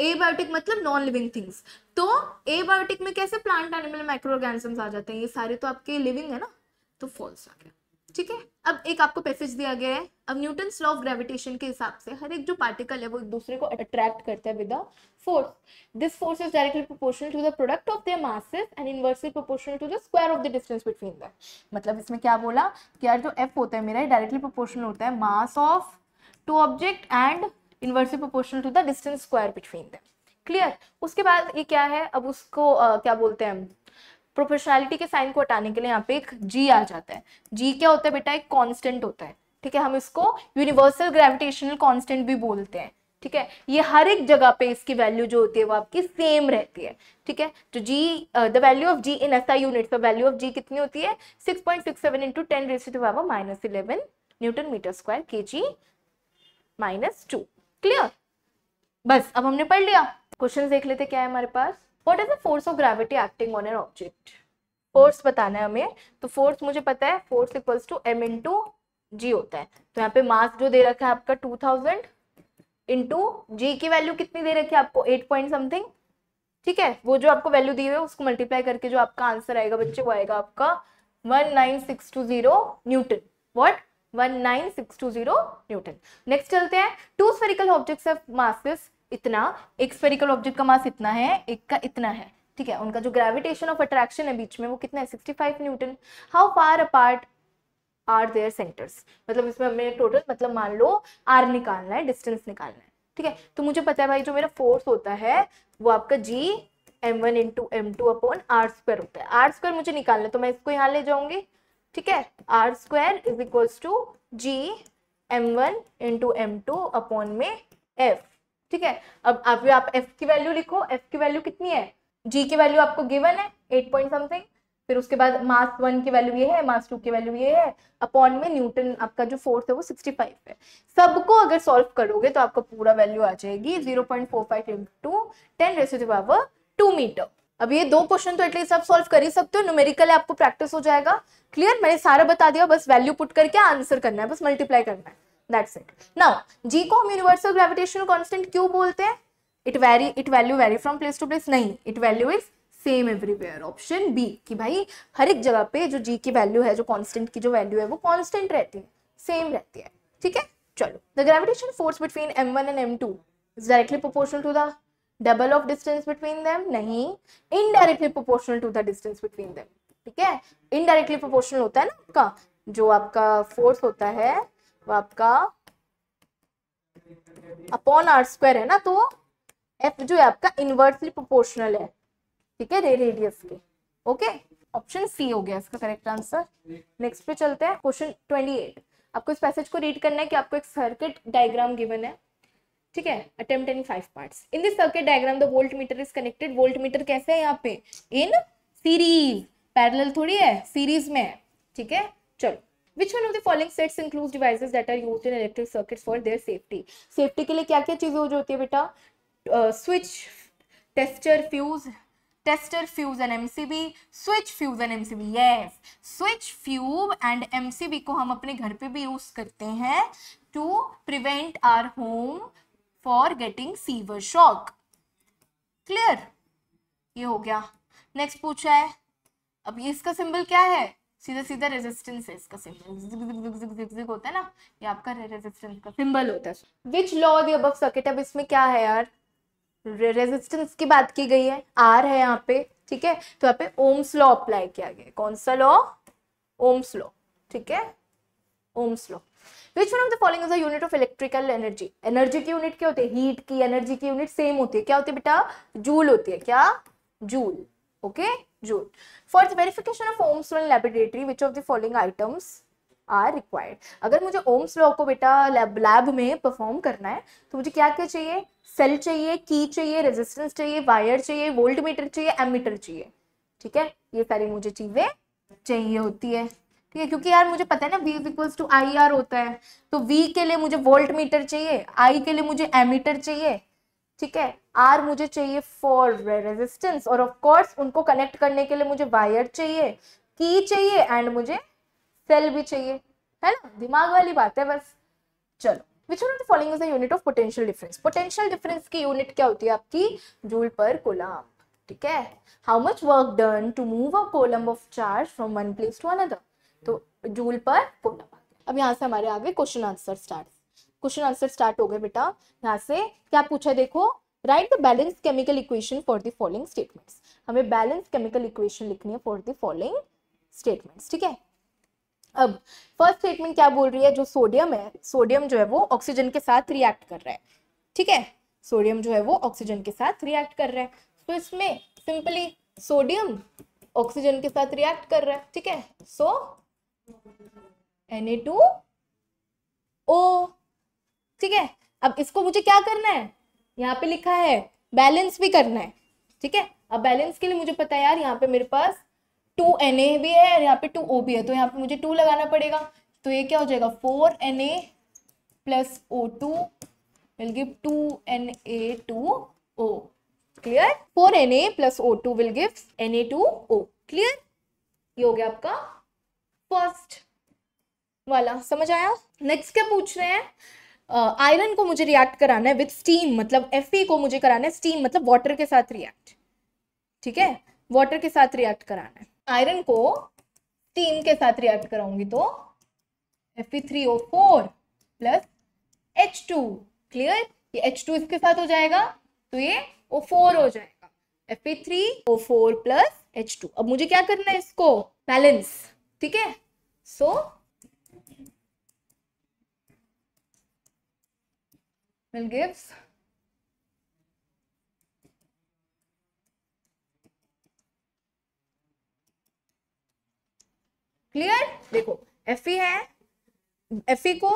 एबायोटिक मतलब नॉन लिविंग थिंग्स तो एबायोटिक में कैसे प्लांट एनिमल माइक्रो ऑर्गेनिज्म आ जाते हैं ये सारे तो आपके लिविंग है ना तो फॉल्स आ गया ठीक है अब एक आपको पैसेज दिया गया है अब न्यूटन लॉ ऑफ ग्रेविटेशन के हिसाब से हर एक जो पार्टिकल है वो एक दूसरे को अट्रैक्ट करता है with a force this force is directly proportional to the product of their masses and inversely proportional to the square of the distance between them मतलब इसमें क्या बोला कि यार जो एफ होता है मेरा डायरेक्टली प्रोपोर्शनल होता है mass of two object and inversely proportional to the distance square between them clear उसके बाद ये क्या है अब उसको आ, क्या बोलते हैं प्रोपोर्शनैलिटी के साइन को हटाने के लिए यहाँ पे एक जी आ जाता है जी क्या होता है बेटा एक कॉन्स्टेंट होता है ठीक है हम इसको यूनिवर्सल ग्रेविटेशनल कॉन्स्टेंट भी बोलते हैं ठीक है ये हर एक जगह पे इसकी वैल्यू जो होती है वो आपकी सेम रहती है ठीक है तो G the value of G in S I unit value of G कितनी होती है six point six seven into ten raised minus eleven newton metre square K G minus two clear बस अब हमने पढ़ लिया क्वेश्चन देख लेते क्या है हमारे पास what is the force of gravity acting on an object force बताना है हमें तो फोर्स मुझे पता है force equals to M into G होता है तो यहाँ पे मास जो दे रखा है आपका टू थाउजेंड इंटू जी की वैल्यू कितनी दे रखी है आपको एट पॉइंट समथिंग ठीक है वो जो आपको वैल्यू दी हुई है उसको मल्टीप्लाई करके जो आपका आंसर आएगा बच्चे वो आएगा आपका one nine six two zero newton what 19620 newton next चलते हैं two spherical objects of masses इतना एक स्फेरिकल ऑब्जेक्ट का मास इतना है एक का इतना है ठीक है उनका जो ग्रेविटेशन ऑफ अट्रैक्शन है बीच में वो कितना है 65 newton how far apart are their centres मतलब इसमें हमें टोटल मतलब मान लो आर निकालना है डिस्टेंस निकालना है ठीक है तो मुझे पता है भाई जो मेरा फोर्स होता है वो आपका G M one into M two upon R square होता है आर स्क्वायर मुझे निकालना है तो मैं इसको यहाँ ले जाऊंगी ठीक है R square is equals to G M one into M two upon में एफ ठीक है अब आप आप एफ की वैल्यू लिखो एफ की वैल्यू कितनी है जी की वैल्यू आपको गिवन है एट पॉइंट समथिंग फिर उसके बाद मास वन की वैल्यू ये है मास टू की वैल्यू ये है अपॉन में न्यूटन आपका जो फोर्स है वो सिक्सटी फाइव है सबको अगर सॉल्व करोगे तो आपको पूरा वैल्यू आ जाएगी zero point four five into ten power two metre अब ये दो क्वेश्चन तो एटलीस्ट आप सॉल्व कर ही सकते हो न्यूमेरिकल आपको प्रैक्टिस हो जाएगा क्लियर मैंने सारा बता दिया बस वैल्यू पुट करके आंसर करना है बस मल्टीप्लाई करना है दैट्स इट नाउ जी को हम यूनिवर्सल ग्रेविटेशन कॉन्स्टेंट क्यों बोलते हैं it vary it value vary from place to place नहीं it value is same everywhere option B कि भाई हर एक जगह पे जो जी की वैल्यू है जो कॉन्स्टेंट की जो वैल्यू है वो कॉन्स्टेंट रहती है सेम रहती है ठीक है चलो the gravitation force between M one and M two is directly proportional to the double of distance between them नहीं indirectly proportional to the distance between them ठीक है इनडायरेक्टली प्रोपोर्शनल होता है ना आपका जो आपका फोर्स होता है वो आपका अपॉन आर स्क्वायर है ना तो एफ जो है आपका इनवर्सली प्रोपोर्शनल है ठीक है रेडियस के ओके ऑप्शन सी हो गया इसका करेक्ट आंसर नेक्स्ट पे चलते हैं क्वेश्चन ट्वेंटी एट आपको इस पैसेज को रीड करना है कि आपको एक सर्किट डायग्राम गिवन है ठीक है attempt in five parts in this circuit diagram the voltmeter is connected voltmeter कैसे है यहाँ पे इन सीरीज पैरल थोड़ी है सीरीज में है ठीक है चलो which one of the following sets includes devices that are used in electric circuits for their safety safety के लिए क्या क्या चीज़ें हो जाती है बेटा switch tester fuse tester fuse and MCB switch fuse and MCB yes switch fuse and MCB को हम अपने घर पे भी यूज करते हैं to prevent our home for getting fever shock clear ये हो गया नेक्स्ट पूछा है अब ये इसका सिंबल क्या है सीधा सीधा रेजिस्टेंस है इसका सिंबल होता है ना ये आपका रेजिस्टेंस का सिंबल होता है विच लॉ दी अब सर्किट अब इसमें क्या है यार रेजिस्टेंस की बात की गई है आर है यहाँ पे ठीक है तो यहाँ पे ओम्स लॉ अप्लाई किया गया कौन सा लॉ ओम्स लॉ ठीक है Ohm's law which one of the following is the unit of electrical energy energy की यूनिट क्या होती है हीट की एनर्जी की यूनिट सेम होती है क्या होती है बेटा जूल होती है क्या joule okay joule for the verification of Ohm's in laboratory which of the following items are required अगर मुझे ओम्स लॉ को बेटा लैब लैब में परफॉर्म करना है तो मुझे क्या क्या चाहिए सेल चाहिए की चाहिए रेजिस्टेंस चाहिए वायर चाहिए वोल्ट मीटर चाहिए एमीटर चाहिए ठीक है ये सारी मुझे चीज़ें चाहिए होती है ठीक है क्योंकि यार मुझे पता है ना V equals to I R होता है तो वी के लिए मुझे वोल्ट मीटर चाहिए आई के लिए मुझे एमीटर चाहिए ठीक है आर मुझे चाहिए फॉर रेजिस्टेंस और ऑफ कोर्स उनको कनेक्ट करने के लिए मुझे वायर चाहिए की चाहिए एंड मुझे सेल भी चाहिए है ना दिमाग वाली बात है बस चलो which one following is the unit of potential difference potential difference की यूनिट क्या होती है आपकी जूल पर कोलाम ठीक है how much work done to move a coulomb of charge from one place to another तो जूल पर फुट अब यहाँ से हमारे आगे question answer start question answer start हो गए बेटा यहाँ से क्या पूछा है देखो write the balance chemical equation for the following statements हमें बैलेंस केमिकल इक्वेशन लिखनी है फॉर द फॉलोइंग स्टेटमेंट्स ठीक है अब फर्स्ट स्टेटमेंट क्या बोल रही है जो सोडियम है सोडियम जो है वो ऑक्सीजन के साथ रिएक्ट कर रहा है ठीक है सोडियम जो है वो ऑक्सीजन के साथ रिएक्ट कर रहा है तो इसमें सिंपली सोडियम ऑक्सीजन के साथ रिएक्ट कर रहा है ठीक है सो एन ए टू ओ ठीक है अब इसको मुझे क्या करना है यहाँ पे लिखा है बैलेंस भी करना है ठीक है अब बैलेंस के लिए मुझे पता है यार यहाँ पे मेरे पास टू एन ए भी है और यहाँ पे टू ओ भी है तो यहाँ पे मुझे टू लगाना पड़ेगा तो ये क्या हो जाएगा four N A plus O two will give two N A two O clear four N A plus O two will give N A two O clear ये हो गया आपका फर्स्ट वाला समझ आया नेक्स्ट क्या पूछ रहे हैं आयरन uh, को मुझे रिएक्ट कराना है विद स्टीम मतलब एफ को मुझे कराना है स्टीम मतलब वाटर के साथ रिएक्ट ठीक है वाटर के साथ रिएक्ट कराना है आयरन को स्टीम के साथ रिएक्ट कराऊंगी तो F three O four plus H two clear ये टू इसके साथ हो जाएगा तो ये ओ फोर हो जाएगा F three O four plus H two अब मुझे क्या करना है इसको बैलेंस ठीक है so E e e will gives clear देखो एफ है एफ को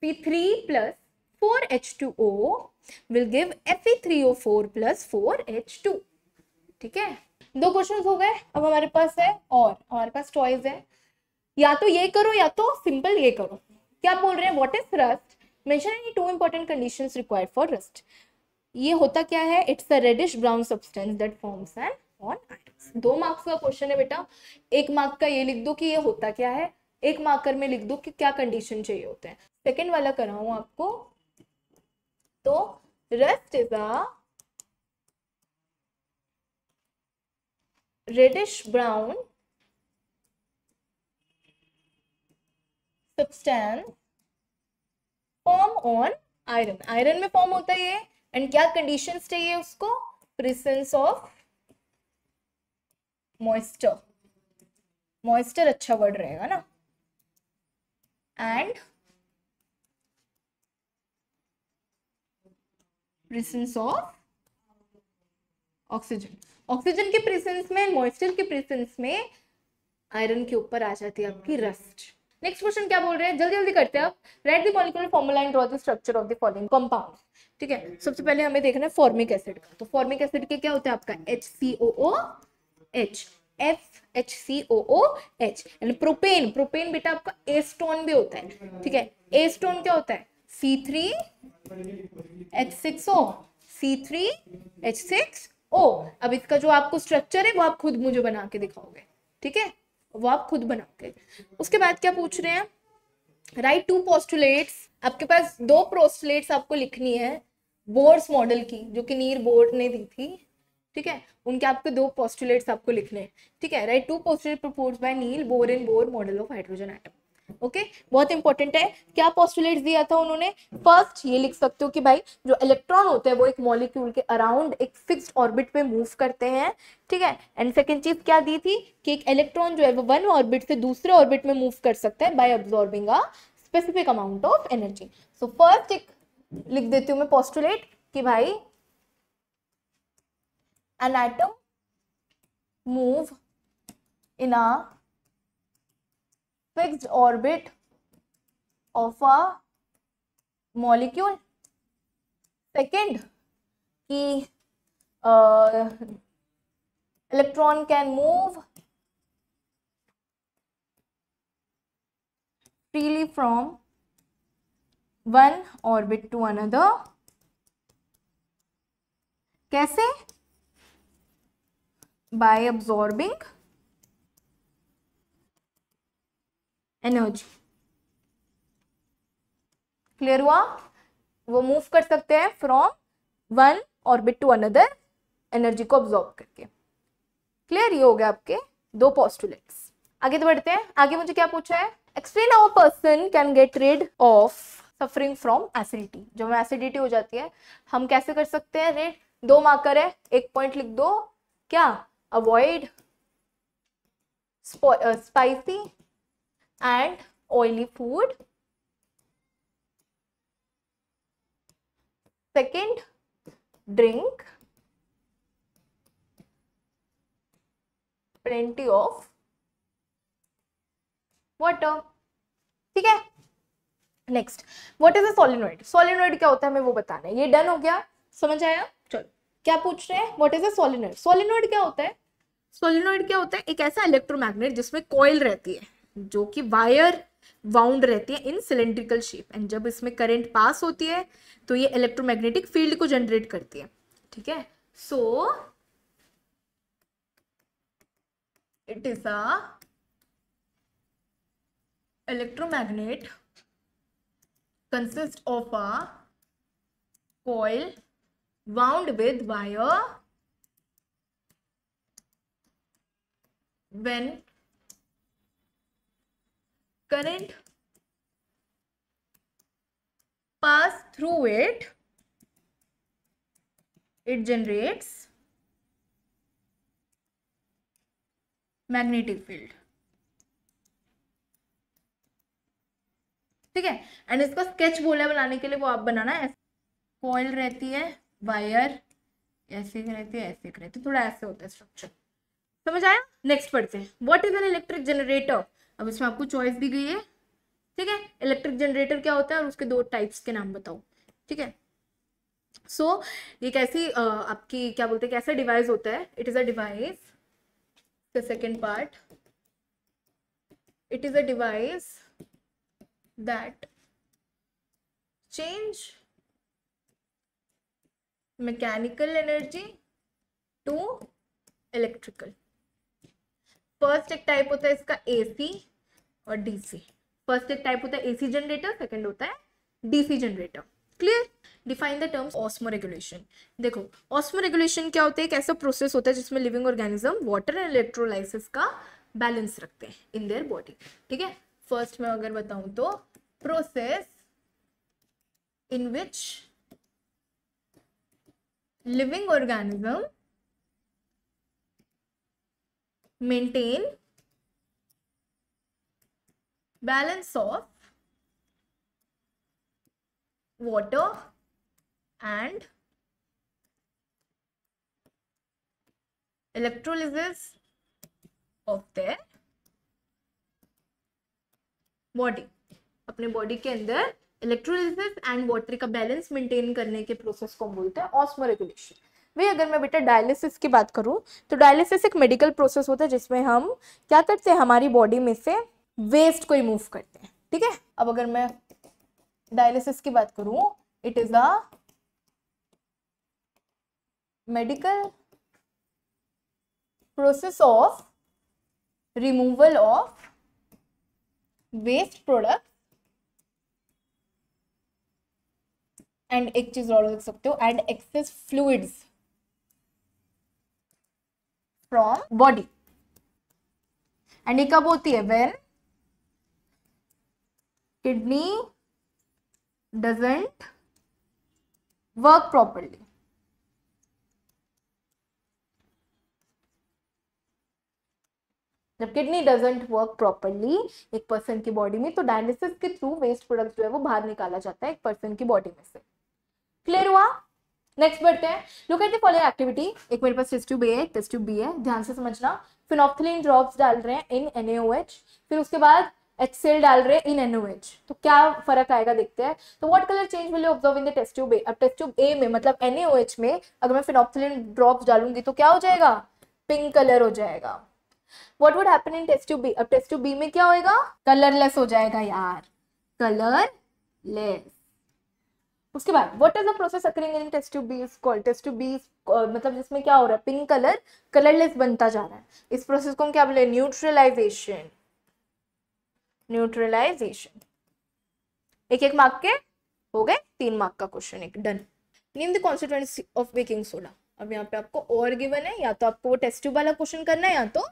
P three plus four H two O will give F three O four plus four H two ठीक है दो क्वेश्चन हो गए अब हमारे पास है और हमारे पास चॉइस है या तो ये करो या तो सिंपल ये करो क्या बोल रहे हैं what is rust mention any two important conditions required for rust ये होता क्या है it's a reddish brown substance that forms an on irons दो मार्क्स का क्वेश्चन है बेटा एक मार्क का ये लिख दो कि ये होता क्या है एक मार्कर में लिख दो कि क्या कंडीशन चाहिए होते हैं सेकेंड वाला कराऊँ आपको तो rust is a reddish brown substance form on iron iron में फॉर्म होता है ये एंड क्या कंडीशन चाहिए उसको प्रेजेंस ऑफ मॉइस्चर मॉइस्चर अच्छा वर्ड रहेगा ना and presence of oxygen oxygen के प्रेजेंस में मॉइस्चर के प्रेजेंस में आयरन के ऊपर आ जाती है आपकी रस्ट नेक्स्ट क्वेश्चन क्या बोल रहे हैं जल्दी जल्दी करते हैं आप write the molecular formula and draw the structure of the following compound ठीक है सबसे पहले हमें देखना है फॉर्मिक एसिड का तो फॉर्मिक एसिड के क्या होते हैं आपका H C O O H F H C O O H यानी प्रोपेन प्रोपेन बेटा आपका एस्टोन भी होता है ठीक है एस्टोन क्या होता है C three H six O C three H six O अब इसका जो आपको स्ट्रक्चर है वो आप खुद मुझे बना के दिखाओगे ठीक है वो आप खुद के उसके बाद क्या पूछ रहे हैं राइट टू पोस्टुलेट्स आपके पास दो पोस्टुलेट्स आपको लिखनी है बोर्स मॉडल की जो कि नीर बोर्ड ने दी थी ठीक है उनके आपके दो पोस्टुलेट्स आपको लिखने हैं ठीक है write two postulate propose by Niels Bohr and Bohr model of hydrogen atom okay बहुत इंपॉर्टेंट है क्या पॉस्टुलेट दिया था उन्होंने फर्स्ट ये लिख सकते हो कि भाई जो इलेक्ट्रॉन होते हैं वो एक मॉलिक्यूल के अराउंड एक फिक्स्ड ऑर्बिट पे मूव करते हैं ठीक है एंड सेकेंड चीज क्या दी थी कि एक इलेक्ट्रॉन जो है वो वन ऑर्बिट से दूसरे ऑर्बिट में मूव कर सकता है by absorbing a specific amount of energy so first एक लिख देती हूँ मैं पॉस्टुलेट कि भाई an atom move in a fixed orbit of a molecule second key uh, electron can move freely from one orbit to another कैसे by absorbing एनर्जी क्लियर हुआ वो मूव कर सकते हैं from one orbit to another energy को ऑब्जॉर्व करके क्लियर ये हो गया आपके दो पॉस्टुलेट्स आगे तो बढ़ते हैं आगे मुझे क्या पूछा है explain our person can get rid of suffering from acidity जब हमें एसिडिटी हो जाती है हम कैसे कर सकते हैं रेड दो मार्कर है एक पॉइंट लिख दो क्या avoid spicy uh, and oily food. Second, drink plenty of water. ठीक है next what is a solenoid solenoid क्या होता है हमें वो बताना है ये डन हो गया समझ आया चलो क्या पूछ रहे हैं what is a solenoid solenoid क्या होता है सोलिनोइड क्या होता है एक ऐसा इलेक्ट्रोमैग्नेट जिसमें कॉइल रहती है जो कि वायर वाउंड रहती है इन सिलेंड्रिकल शेप एंड जब इसमें करंट पास होती है तो ये इलेक्ट्रोमैग्नेटिक फील्ड को जनरेट करती है ठीक है so it is a electromagnet consist of a coil wound with wire when current pass through it it generates magnetic field ठीक है एंड इसका स्केच बोला बनाने के लिए वो आप बनाना है कॉइल रहती है वायर ऐसे रहती है ऐसे रहती है थोड़ा ऐसे होता है स्ट्रक्चर समझ आया नेक्स्ट पढ़ते हैं what is an electric generator अब इसमें आपको चॉइस दी गई है ठीक है इलेक्ट्रिक जनरेटर क्या होता है और उसके दो टाइप्स के नाम बताओ ठीक है सो so, ये कैसी आपकी क्या बोलते हैं कैसा डिवाइस होता है it is a device the second part it is a device that change mechanical energy to electrical first एक टाइप होता है इसका एसी और डीसी फर्स्ट एक टाइप होता है एसी जनरेटर सेकंड होता है DC generator clear define the terms osmoregulation देखो ऑस्मो रेगुलेशन क्या होता है एक ऐसा प्रोसेस होता है जिसमें living organism water and electrolysis का बैलेंस रखते हैं इन देयर बॉडी ठीक है फर्स्ट में अगर बताऊं तो process in which living organism maintain balance of water and electrolysis of their body अपने बॉडी के अंदर इलेक्ट्रोलिस एंड वाटर का बैलेंस मेंटेन करने के प्रोसेस को बोलते हैं ऑस्मो रेगुलेशन वे अगर मैं बेटा डायलिसिस की बात करूँ तो डायलिसिस एक मेडिकल प्रोसेस होता है जिसमें हम क्या करते हैं हमारी बॉडी में से वेस्ट को रिमूव करते हैं ठीक है अब अगर मैं डायलिसिस की बात करूँ it is a medical process of removal of waste product and एक चीज और देख सकते हो and excess fluids from body and ये कब होती है when kidney doesn't work properly जब किडनी डजेंट वर्क प्रॉपरली एक पर्सन की बॉडी में तो डायलिसिस के थ्रू वेस्ट प्रोडक्ट जो है वो बाहर निकाला जाता है एक पर्सन की बॉडी में से क्लियर हुआ नेक्स्ट बढ़ते हैं look at the following activity एक मेरे पास टेस्ट ट्यूब ए है टेस्ट ट्यूब बी है ध्यान से समझना फिनॉप्थिलीन ड्रॉप्स डाल रहे हैं इन एनएओएच फिर उसके बाद एक्सेल डाल रहे हैं इन एनओएच तो क्या फर्क आएगा देखते हैं तो what colour change will you observe in the test tube A अब टेस्ट ट्यूब ए में मतलब एनएओएच में अगर मैं फिनॉप्थिलीन ड्रॉप्स डालूंगी तो क्या हो जाएगा पिंक कलर हो जाएगा what would happen in test tube B अब टेस्ट ट्यूब बी में क्या होएगा कलरलेस हो जाएगा यार कलरलेस उसके बाद what is the process occurring in test tube B's called test tube B's मतलब जिसमें क्या हो रहा है पिंक कलर कलरलेस बनता जा रहा है इस प्रोसेस को हम क्या बोले न्यूट्रलाइजेशन न्यूट्रलाइजेशन एक एक मार्क के हो गए तीन मार्क का क्वेश्चन एक done name the constituency of baking soda अब यहाँ पे आपको और गिवन है या तो आपको वो टेस्ट ट्यूब वाला क्वेश्चन करना है या तो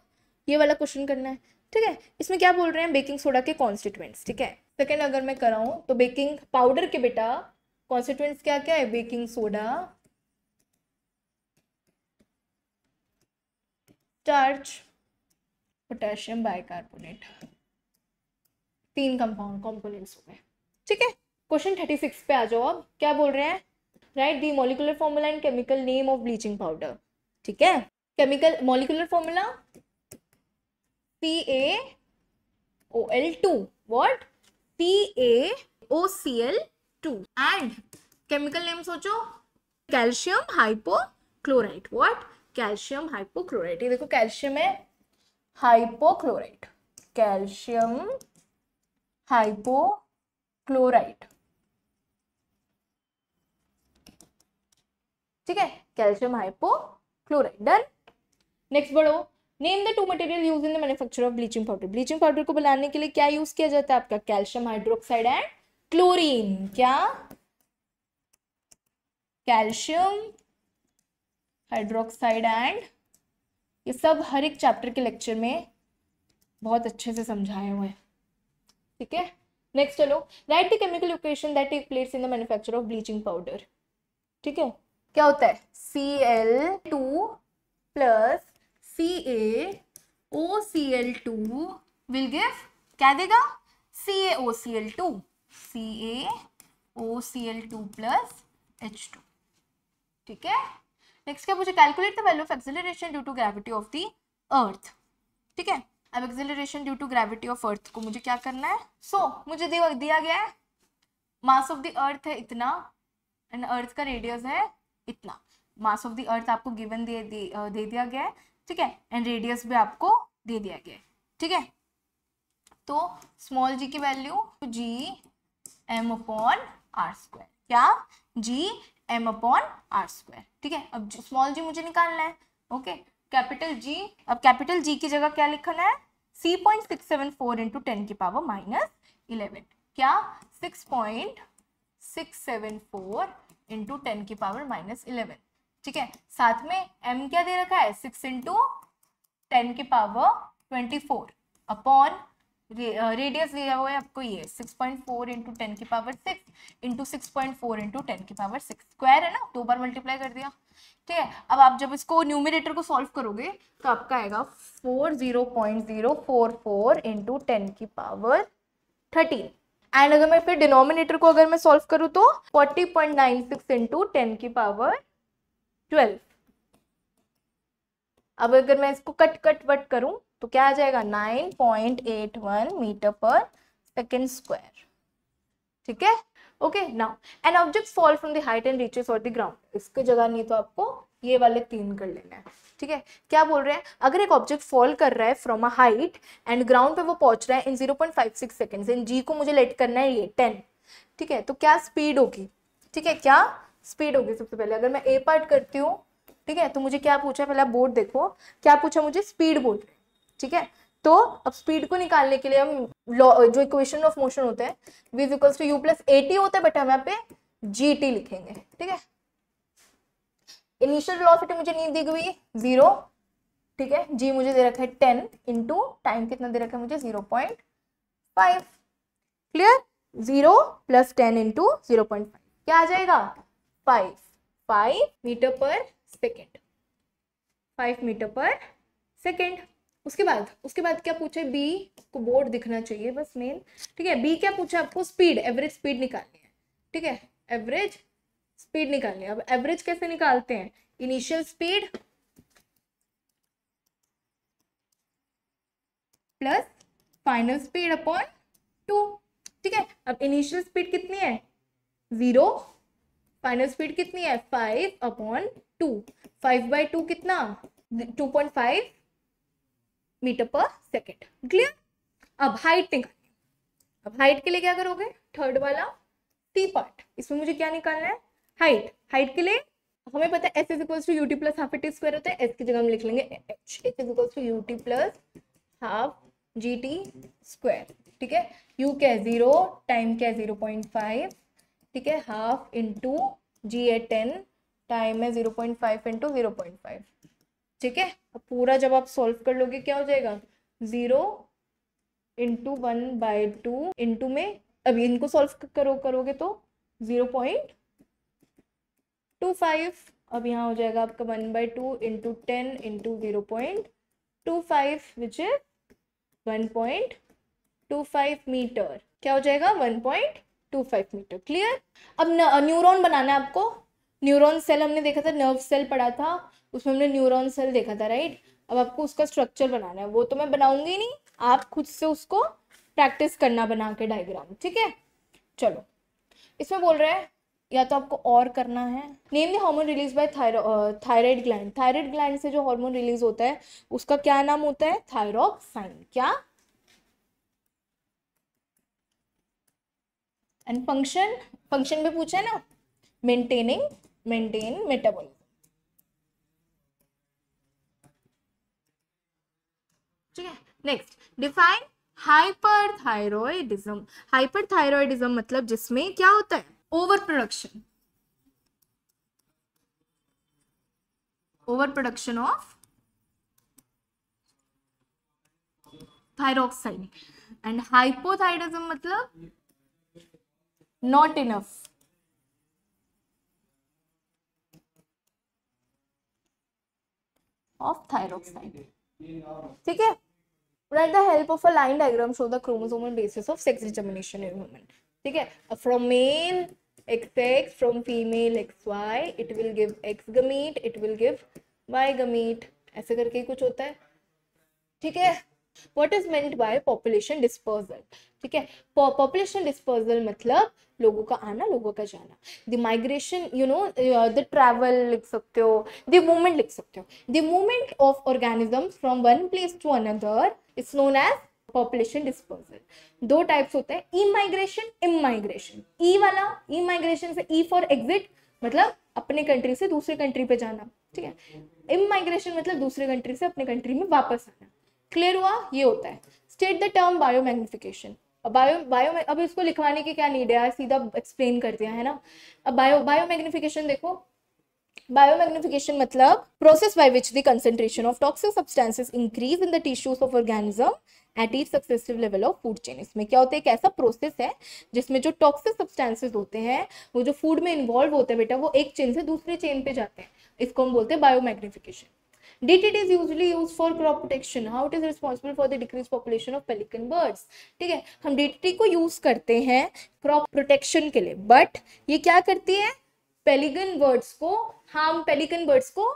ये वाला क्वेश्चन करना है ठीक है इसमें क्या बोल रहे हैं बेकिंग सोडा के कॉन्स्टिट्यूएंट्स ठीक है सेकेंड अगर मैं कराऊँ तो बेकिंग पाउडर के बेटा कॉन्स्टिट्यूंट्स क्या क्या है baking soda starch potassium bicarbonate तीन कंपाउंड कंपोनेंट्स हो गए ठीक है क्वेश्चन थर्टी सिक्स पे आ जाओ अब क्या बोल रहे हैं write the molecular formula and chemical name of bleaching powder ठीक है chemical molecular formula P A O L two what P A O C L two and chemical name सोचो calcium hypochlorite what calcium hypochlorite ये देखो कैल्शियम है हाइपोक्लोराइट कैल्शियम क्लोराइट ठीक है कैल्शियम हाइपोक्लोराइड डन नेक्स्ट बढ़ो name the two material use in the manufacture of bleaching powder bleaching powder को बनाने के लिए क्या यूज किया जाता है आपका कैल्शियम हाइड्रोक्साइड एंड क्लोरीन क्या कैल्शियम हाइड्रोक्साइड एंड ये सब हर एक चैप्टर के लेक्चर में बहुत अच्छे से समझाए हुए हैं ठीक है नेक्स्ट चलो write the chemical equation that take place in the manufacture of bleaching powder ठीक है क्या होता है C L two plus C A O C L two will give क्या देगा C A O C L two C A O C L two plus H two ठीक है नेक्स्ट क्या मुझे calculate the value of acceleration due to gravity of the earth ठीक है अब acceleration due to gravity of earth को मुझे क्या करना है सो so, मुझे दिया गया है मास ऑफ द अर्थ है इतना एंड अर्थ का रेडियस है इतना मास ऑफ द अर्थ आपको गिवन दे दे दिया गया है ठीक है एंड रेडियस भी आपको दे दिया गया है ठीक है तो स्मॉल जी की वैल्यू G M upon R square क्या G M upon R square ठीक है अब स्मॉल जी मुझे निकालना है ओके कैपिटल जी अब कैपिटल जी की जगह क्या लिखना है C point six seven four into ten की पावर माइनस इलेवन क्या six point six seven four into ten की पावर माइनस इलेवन ठीक है साथ में एम क्या दे रखा है सिक्स इंटू टेन की power twenty four upon radius दिया हुआ है आपको ये 6.4 पॉइंट फोर इंटू टेन की power six into six point four into ten की पावर सिक्स स्क्वायर है ना दो बार मल्टीप्लाई कर दिया ठीक है अब आप जब इसको न्यूमिनेटर को सॉल्व करोगे तो आपका आएगा four zero point zero four four into ten की पावर थर्टीन एंड अगर मैं फिर डिनोमिनेटर को अगर मैं सॉल्व करूँ तो forty point nine six into ten की पावर ट्वेल्व अब अगर मैं इसको कट कट वट करूँ तो क्या आ जाएगा 9.81 मीटर पर सेकेंड स्क्वायर ठीक है okay now an object fall from the height and reaches of the ground इसके जगह नहीं तो आपको ये वाले तीन कर लेना है ठीक है क्या बोल रहे हैं अगर एक ऑब्जेक्ट फॉल कर रहा है from a height and ground पे वो पहुंच रहा है इन 0.56 सेकंड्स इन जी को मुझे लेट करना है ये 10 ठीक है तो क्या स्पीड होगी ठीक है क्या स्पीड होगी सबसे पहले अगर मैं ए पार्ट करती हूँ ठीक है तो मुझे क्या पूछा पहले बोर्ड देखो क्या पूछा मुझे स्पीड बोल रहे ठीक है तो अब स्पीड को निकालने के लिए हम जो इक्वेशन ऑफ मोशन होते हैं V equals to U plus A T होता है बट हम यहाँ पे जी टी लिखेंगे ठीक है इनिशियल वेलोसिटी मुझे नहीं दी गई जीरो ठीक है जी मुझे दे रखा है टेन इंटू टाइम कितना दे रखा है मुझे zero point five clear zero plus ten into zero point five क्या आ जाएगा five five metre per second five metre per second उसके बाद उसके बाद क्या पूछे बी को बोर्ड दिखना चाहिए बस मेन ठीक है बी क्या पूछा आपको स्पीड एवरेज स्पीड निकालनी है ठीक है एवरेज स्पीड निकालनी है अब एवरेज कैसे निकालते हैं initial speed plus final speed upon two ठीक है अब इनिशियल स्पीड कितनी है जीरो फाइनल स्पीड कितनी है five upon two five by two कितना two point five metre per second clear अब हाइट निकालनी अब हाइट के लिए क्या करोगे थर्ड वाला टी पार्ट इसमें मुझे क्या निकालना है हाइट हाइट के लिए हमें पता है S is equals to U T plus half it square होता है एस की जगह हम लिख लेंगे H is equals to U T plus half G T square ठीक है यू क्या है जीरो टाइम क्या है जीरो पॉइंट फाइव ठीक है half into G A ten time है zero point five into zero point five ठीक है अब पूरा जब आप सॉल्व कर लोगे क्या हो जाएगा zero into one by two into में अभी इनको सॉल्व करो करोगे तो ज़ीरो पॉइंट टू फाइव अब यहाँ हो जाएगा आपका one by two into ten into zero point two five which is one point two five metre क्या हो जाएगा one point two five metre clear अब न्यूरोन बनाना है आपको न्यूरोन सेल हमने देखा था नर्व सेल पढ़ा था उसमें हमने न्यूरोन सेल देखा था राइट अब आपको उसका स्ट्रक्चर बनाना है वो तो मैं बनाऊंगी नहीं आप खुद से उसको प्रैक्टिस करना बना के डायग्राम ठीक है चलो इसमें बोल रहा है या तो आपको और करना है name the hormone release by thyroid gland thyroid gland से जो हार्मोन रिलीज होता है उसका क्या नाम होता है थायरोक्साइन क्या एंड फंक्शन फंक्शन में पूछा है ना maintaining maintain metabolism next define hyperthyroidism hyperthyroidism मतलब जिसमें क्या होता है over production over production of thyroxide and hypothyroidism मतलब नॉट इनफ ऑफ थायरोक्साइड ठीक है Write the help of a line diagram show the chromosomal basis of sex determination in women. ठीक है from male XX from female XY it will give X gamete it will give Y gamete ऐसे करके कुछ होता है ठीक है what is meant by population dispersal ठीक है पॉपुलेशन डिस्पर्जल मतलब लोगों का आना लोगों का जाना the migration you know the travel लिख सकते हो द मूवमेंट लिख सकते हो the movement of organism from one place to another it's known as population dispersal दो टाइप्स होते हैं ई माइग्रेशन इम माइग्रेशन ई वाला ई माइग्रेशन से ई फॉर एग्जिट मतलब अपने कंट्री से दूसरे कंट्री पे जाना ठीक है इम माइग्रेशन मतलब दूसरे कंट्री से अपने कंट्री में वापस आना क्लियर हुआ ये होता है स्टेट द टर्म बायोमैग्निफिकेशन अब बायो बायो अब इसको लिखवाने की क्या नीड है यार सीधा एक्सप्लेन कर दिया है ना अब बायो बायोमैग्निफिकेशन देखो बायोमैग्निफिकेशन मतलब process by which the concentration of toxic substances increase in the tissues of organism at each successive level of food chain इसमें क्या होता है एक ऐसा प्रोसेस है जिसमें जो टॉक्सिक सब्सटेंसेस होते हैं वो जो फूड में इन्वॉल्व होते हैं बेटा वो एक चेन से दूसरे चेन पे जाते हैं इसको हम बोलते हैं biomagnification DTT is usually use for crop protection how it is responsible for the decrease population of pelican birds ठीक है हम डीटीटी को यूज करते हैं क्रॉप प्रोटेक्शन के लिए बट ये क्या करती है पेलिकन बर्ड्स को हार्म पेलिकन बर्ड्स को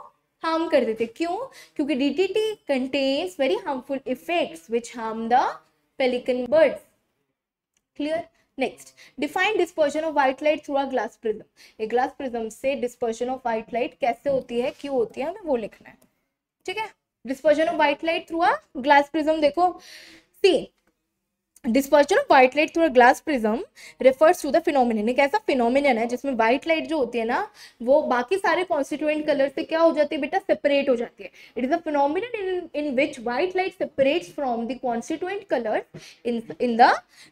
हार्म कर देते क्यों क्योंकि DTT contains very harmful effects which harm the pelican birds clear next define dispersion of white light through a glass prism ये ग्लास प्रिज्म से डिस्पर्जन ऑफ व्हाइट लाइट कैसे होती है क्यों होती है हमें वो लिखना है ठीक है dispersion of white light through a glass prism देखो see dispersion of white light through a glass prism refers to the phenomenon एक ऐसा फिनोमिन है जिसमें व्हाइट लाइट जो होती है ना वो बाकी सारे कॉन्स्टिट्यूएंट कलर से क्या हो जाती है बेटा सेपरेट हो जाती है it is a phenomenon in in which white light separates from the constituent colour in in the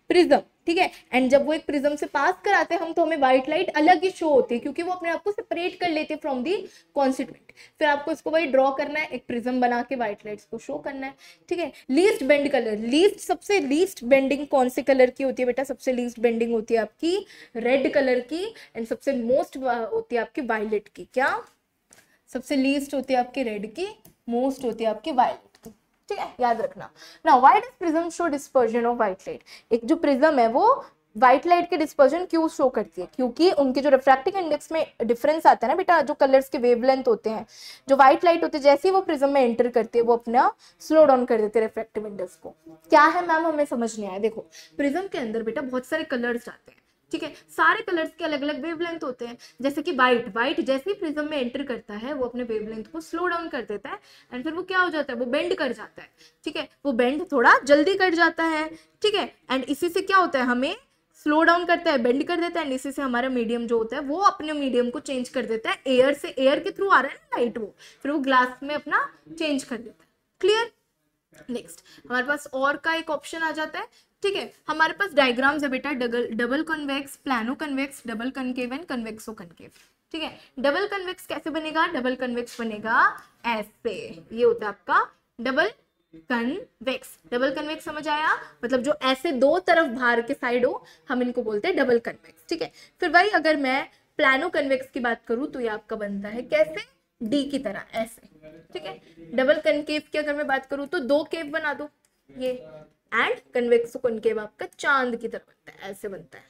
prism ठीक है एंड जब वो एक प्रिज्म से पास कराते हैं हम तो हमें व्हाइट लाइट अलग ही शो होती है क्योंकि वो अपने आप को सेपरेट कर लेते हैं फ्रॉम दी कॉन्स्टिट्यूट फिर आपको इसको वही ड्रॉ करना है एक प्रिज्म बना के व्हाइट लाइट्स को शो करना है ठीक है लीस्ट बेंड कलर लीस्ट सबसे लीस्ट बेंडिंग कौन से कलर की होती है बेटा सबसे लीस्ट बेंडिंग होती है आपकी रेड कलर की एंड सबसे मोस्ट होती है आपकी वायलेट की क्या सबसे लीस्ट होती है आपकी रेड की मोस्ट होती है आपकी वायलेट ठीक है याद रखना ना white prism show dispersion of white light एक जो प्रिज्म है वो व्हाइट लाइट के डिस्पर्जन क्यों शो करती है क्योंकि उनके जो रिफ्रैक्टिव इंडेक्स में डिफरेंस आता है ना बेटा जो कलर्स के वेवलेंथ होते हैं जो व्हाइट लाइट होते हैं जैसे ही वो प्रिज्म में एंटर करती है वो अपना स्लो डाउन कर देते हैं रिफ्रैक्टिव इंडेक्स को क्या है मैम हमें समझ नहीं आया देखो प्रिज्म के अंदर बेटा बहुत सारे कलर्स आते हैं ठीक है सारे कलर्स के अलग अलग वेवलेंथ होते हैं जैसे कि वाइट वाइट जैसे ही प्रिज्म में एंटर करता है वो अपने वेवलेंथ को स्लो डाउन कर देता है एंड फिर वो क्या हो जाता है वो बेंड कर जाता है ठीक है वो बेंड थोड़ा जल्दी कर जाता है ठीक है एंड इसी से क्या होता है हमें स्लो डाउन करता है बेंड कर देता है एंड इसी से हमारा मीडियम जो होता है वो अपने मीडियम को चेंज कर देता है एयर से एयर के थ्रू आ रहा है लाइट वो फिर वो ग्लास में अपना चेंज कर देता है क्लियर नेक्स्ट हमारे पास और का एक ऑप्शन आ जाता है ठीक है हमारे पास डायग्राम्स है बेटा double double convex plano convex double concave and convexo concave ठीक है डबल कन्वेक्स कैसे बनेगा डबल कन्वेक्स बनेगा ऐसे ये होता है आपका डबल कन्वेक्स डबल कन्वेक्स समझ आया मतलब जो ऐसे दो तरफ बाहर के साइड हो हम इनको बोलते हैं डबल कन्वेक्स ठीक है फिर भाई अगर मैं प्लानो कन्वेक्स की बात करूँ तो ये आपका बनता है कैसे डी की तरह ऐसे ठीक है डबल कनकेव की अगर मैं बात करूँ तो दो केव बना दो ये एंड कन्वेक्स कनकेव आपका चांद की तरफ बनता है ऐसे बनता है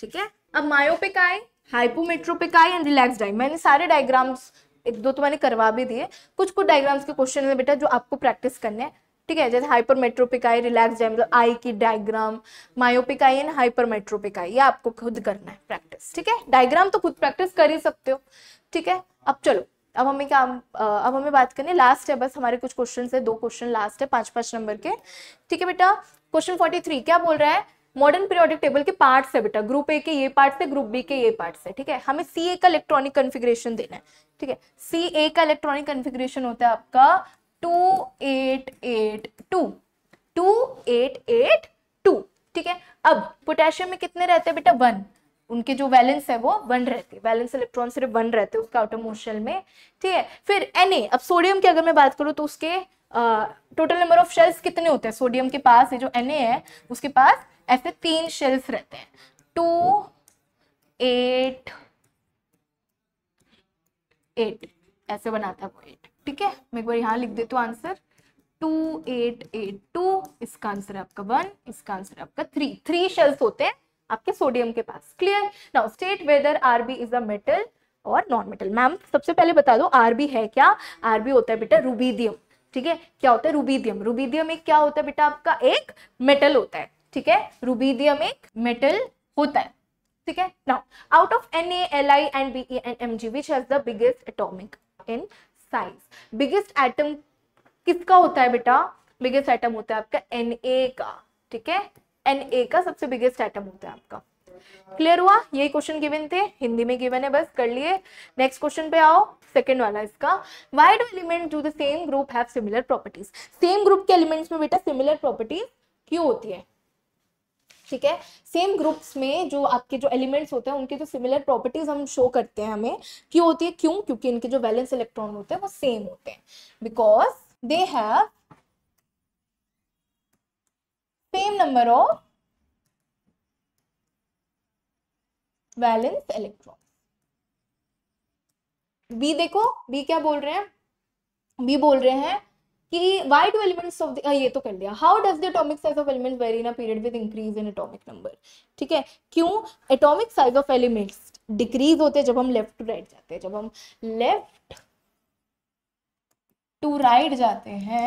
ठीक है अब मायोपिक आए हाइपोमेट्रोपिक आए एंड रिलैक्स आई मैंने सारे डायग्राम्स एक दो तो मैंने करवा भी दिए कुछ कुछ डायग्राम्स के क्वेश्चन है बेटा जो आपको प्रैक्टिस करने हैं ठीक है जैसे हाइपरमेट्रोपिक आई रिलैक्स आई मतलब आई की diagram myopic eye and hypermetropic eye ये आपको खुद करना है प्रैक्टिस ठीक है डायग्राम तो खुद प्रैक्टिस कर ही सकते हो ठीक है अब चलो अब हमें क्या अब हमें बात करनी है लास्ट है बस हमारे कुछ क्वेश्चन है दो क्वेश्चन लास्ट है पांच पांच नंबर के ठीक है बेटा क्वेश्चन फोर्टी थ्री क्या बोल रहा है मॉडर्न पीरियोडिक टेबल के पार्ट्स है बेटा ग्रुप ए के ये पार्ट्स है ग्रुप बी के ये पार्ट्स है ठीक है हमें सी ए का इलेक्ट्रॉनिक कन्फिग्रेशन देना है ठीक है सी ए का इलेक्ट्रॉनिक कन्फिग्रेशन होता है आपका two eight eight two two eight eight two ठीक है अब पोटेशियम में कितने रहते हैं बेटा वन उनके जो वैलेंस है वो वन रहते हैं वैलेंस इलेक्ट्रॉन सिर्फ वन रहते हैं उसके आउटर में ठीक है फिर एन अब सोडियम की अगर मैं बात करूँ तो उसके टोटल नंबर ऑफ शेल्स कितने होते हैं सोडियम के पास ये जो एन है उसके पास ऐसे तीन शेल्स रहते हैं टू एट एट ऐसे बनाता है वो एट ठीक है मैं एक बार यहाँ लिख देती हूँ answer two eight eight two इसका आंसर है आपका वन इसका आंसर है आपका थ्री थ्री शेल्स होते हैं आपके सोडियम के पास clear now state whether Rb is a metal और नॉन मेटल मैम सबसे पहले बता दो आरबी है क्या आरबी होता है बेटा रूबीडियम ठीक है क्या होता है रूबीडियम रूबीडियम एक क्या होता है बेटा आपका एक मेटल होता है ठीक है रूबीडियम एक मेटल होता है ठीक है now out of N L I and B N M G which has the biggest atomic in size biggest atom किसका होता है बेटा बिगेस्ट एटम होता है आपका एन ए का ठीक है एन का सबसे बिगेस्ट आइटम होता है आपका क्लियर हुआ यही क्वेश्चन गिवन थे हिंदी में गिवन है बस कर लिए नेक्स्ट क्वेश्चन पे आओ सेकंड वाला इसका why do element to the same group have similar properties same group के एलिमेंट्स में बेटा सिमिलर प्रॉपर्टीज क्यों होती है ठीक है सेम ग्रुप्स में जो आपके जो एलिमेंट्स होते हैं उनके जो सिमिलर प्रॉपर्टीज हम शो करते हैं हमें क्यों होती है क्यों क्योंकि इनके जो बैलेंस इलेक्ट्रॉन होते हैं वो सेम होते हैं because they have same number of valence electron B देखो बी क्या बोल रहे हैं बी बोल रहे हैं कि वाइट एलिमेंट्स ऑफ ये तो कर लिया how does the atomic size of element vary in a period with increase in atomic number ठीक है क्यों atomic size of elements decrease होते हैं जब हम लेफ्ट टू राइट जाते हैं जब हम लेफ्ट टू राइट जाते हैं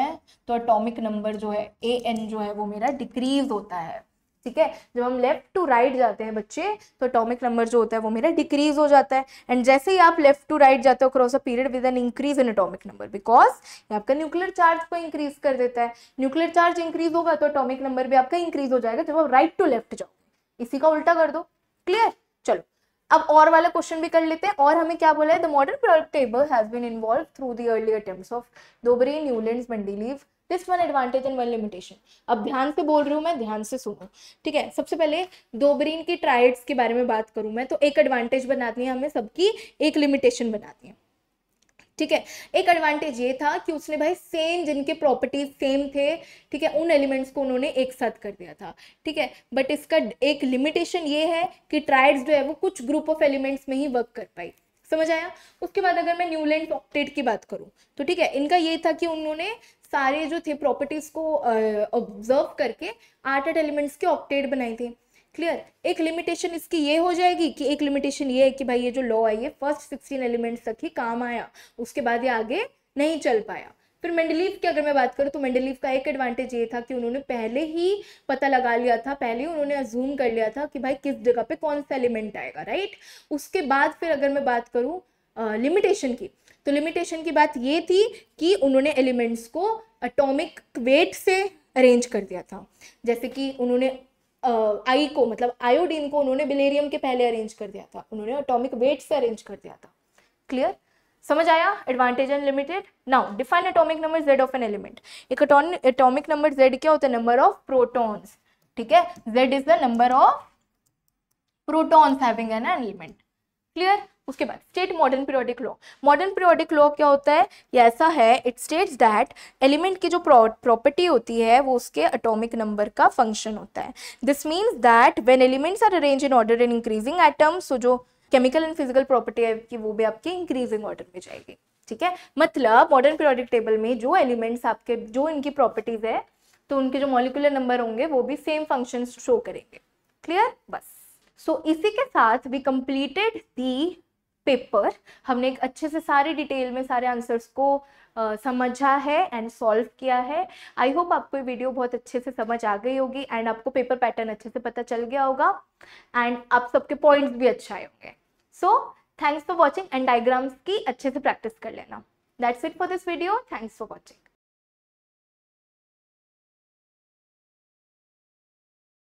तो अटोमिक नंबर जो है ए एन जो है वो मेरा डिक्रीज होता है ठीक है जब हम लेफ्ट टू राइट जाते हैं बच्चे तो अटोमिक नंबर जो होता है वो मेरा डिक्रीज हो जाता है एंड जैसे ही आप लेफ्ट टू राइट जाते हो cross a period with an increase in atomic number because ये आपका न्यूक्लियर चार्ज को इंक्रीज कर देता है न्यूक्लियर चार्ज इंक्रीज होगा तो अटोमिक नंबर भी आपका इंक्रीज हो जाएगा जब आप राइट टू लेफ्ट जाओ इसी का उल्टा कर दो क्लियर अब और वाला क्वेश्चन भी कर लेते हैं और हमें क्या बोला है the modern product table has been involve through the early attempt of Dobereiner Newland Mendeleev this one advantage and one limitation अब ध्यान से बोल रही हूँ मैं ध्यान से सुनू ठीक है सबसे पहले दोबरीन की ट्राइड्स के बारे में बात करूँ मैं तो एक एडवांटेज बनाती है हमें सबकी एक लिमिटेशन बनाती है ठीक है एक एडवांटेज ये था कि उसने भाई सेम जिनके प्रॉपर्टीज सेम थे ठीक है उन एलिमेंट्स को उन्होंने एक साथ कर दिया था ठीक है बट इसका एक लिमिटेशन ये है कि ट्राइड्स जो है वो कुछ ग्रुप ऑफ एलिमेंट्स में ही वर्क कर पाई समझ आया उसके बाद अगर मैं न्यूलैंड ऑक्टेट की बात करूँ तो ठीक है इनका ये था कि उन्होंने सारे जो थे प्रॉपर्टीज को ऑब्जर्व करके आठ आठ एलिमेंट्स के ऑक्टेट बनाए थे क्लियर एक लिमिटेशन इसकी ये हो जाएगी कि एक लिमिटेशन ये है कि भाई ये जो लॉ है ये फर्स्ट सिक्सटीन एलिमेंट्स तक ही काम आया उसके बाद ये आगे नहीं चल पाया फिर मेंडलीव की अगर मैं बात करूँ तो मेंडलीव का एक एडवांटेज ये था कि उन्होंने पहले ही पता लगा लिया था पहले ही उन्होंने अज्यूम कर लिया था कि भाई किस जगह पे कौन सा एलिमेंट आएगा राइट उसके बाद फिर अगर मैं बात करूँ लिमिटेशन की तो लिमिटेशन की बात ये थी कि उन्होंने एलिमेंट्स को अटोमिक वेट से अरेंज कर दिया था जैसे कि उन्होंने आई को मतलब आयोडीन को उन्होंने बिलेरियम के पहले अरेंज कर दिया था उन्होंने अटोमिक वेट से अरेंज कर दिया था क्लियर समझ आया advantage and limitation now define atomic number Z of an element एक अटोमिक नंबर जेड क्या होता है नंबर ऑफ प्रोटॉन्स ठीक है Z is the number of protons having an element clear उसके बाद state modern periodic law modern periodic law क्या होता है ये ऐसा है इट स्टेट्स दैट एलिमेंट की जो प्रॉपर्टी होती है वो उसके एटॉमिक नंबर का फंक्शन होता है this means that when elements are arrange in order in increasing atoms so जो केमिकल एंड फिजिकल प्रॉपर्टी है कि वो भी आपके इंक्रीजिंग ऑर्डर में जाएगी ठीक है मतलब मॉडर्न पीरियोडिक टेबल में जो एलिमेंट्स आपके जो इनकी प्रॉपर्टीज है तो उनके जो मॉलिकुलर नंबर होंगे वो भी सेम फंक्शन शो करेंगे क्लियर बस सो so, इसी के साथ वी कंप्लीटेड दी पेपर हमने एक अच्छे से सारे डिटेल में सारे आंसर्स को Uh, समझा है एंड सॉल्व किया है आई होप आपको ये वीडियो बहुत अच्छे से समझ आ गई होगी एंड आपको पेपर पैटर्न अच्छे से पता चल गया होगा एंड आप सबके पॉइंट्स भी अच्छे आए होंगे so thanks for watching and diagrams की अच्छे से प्रैक्टिस कर लेना that's it for this video thanks for watching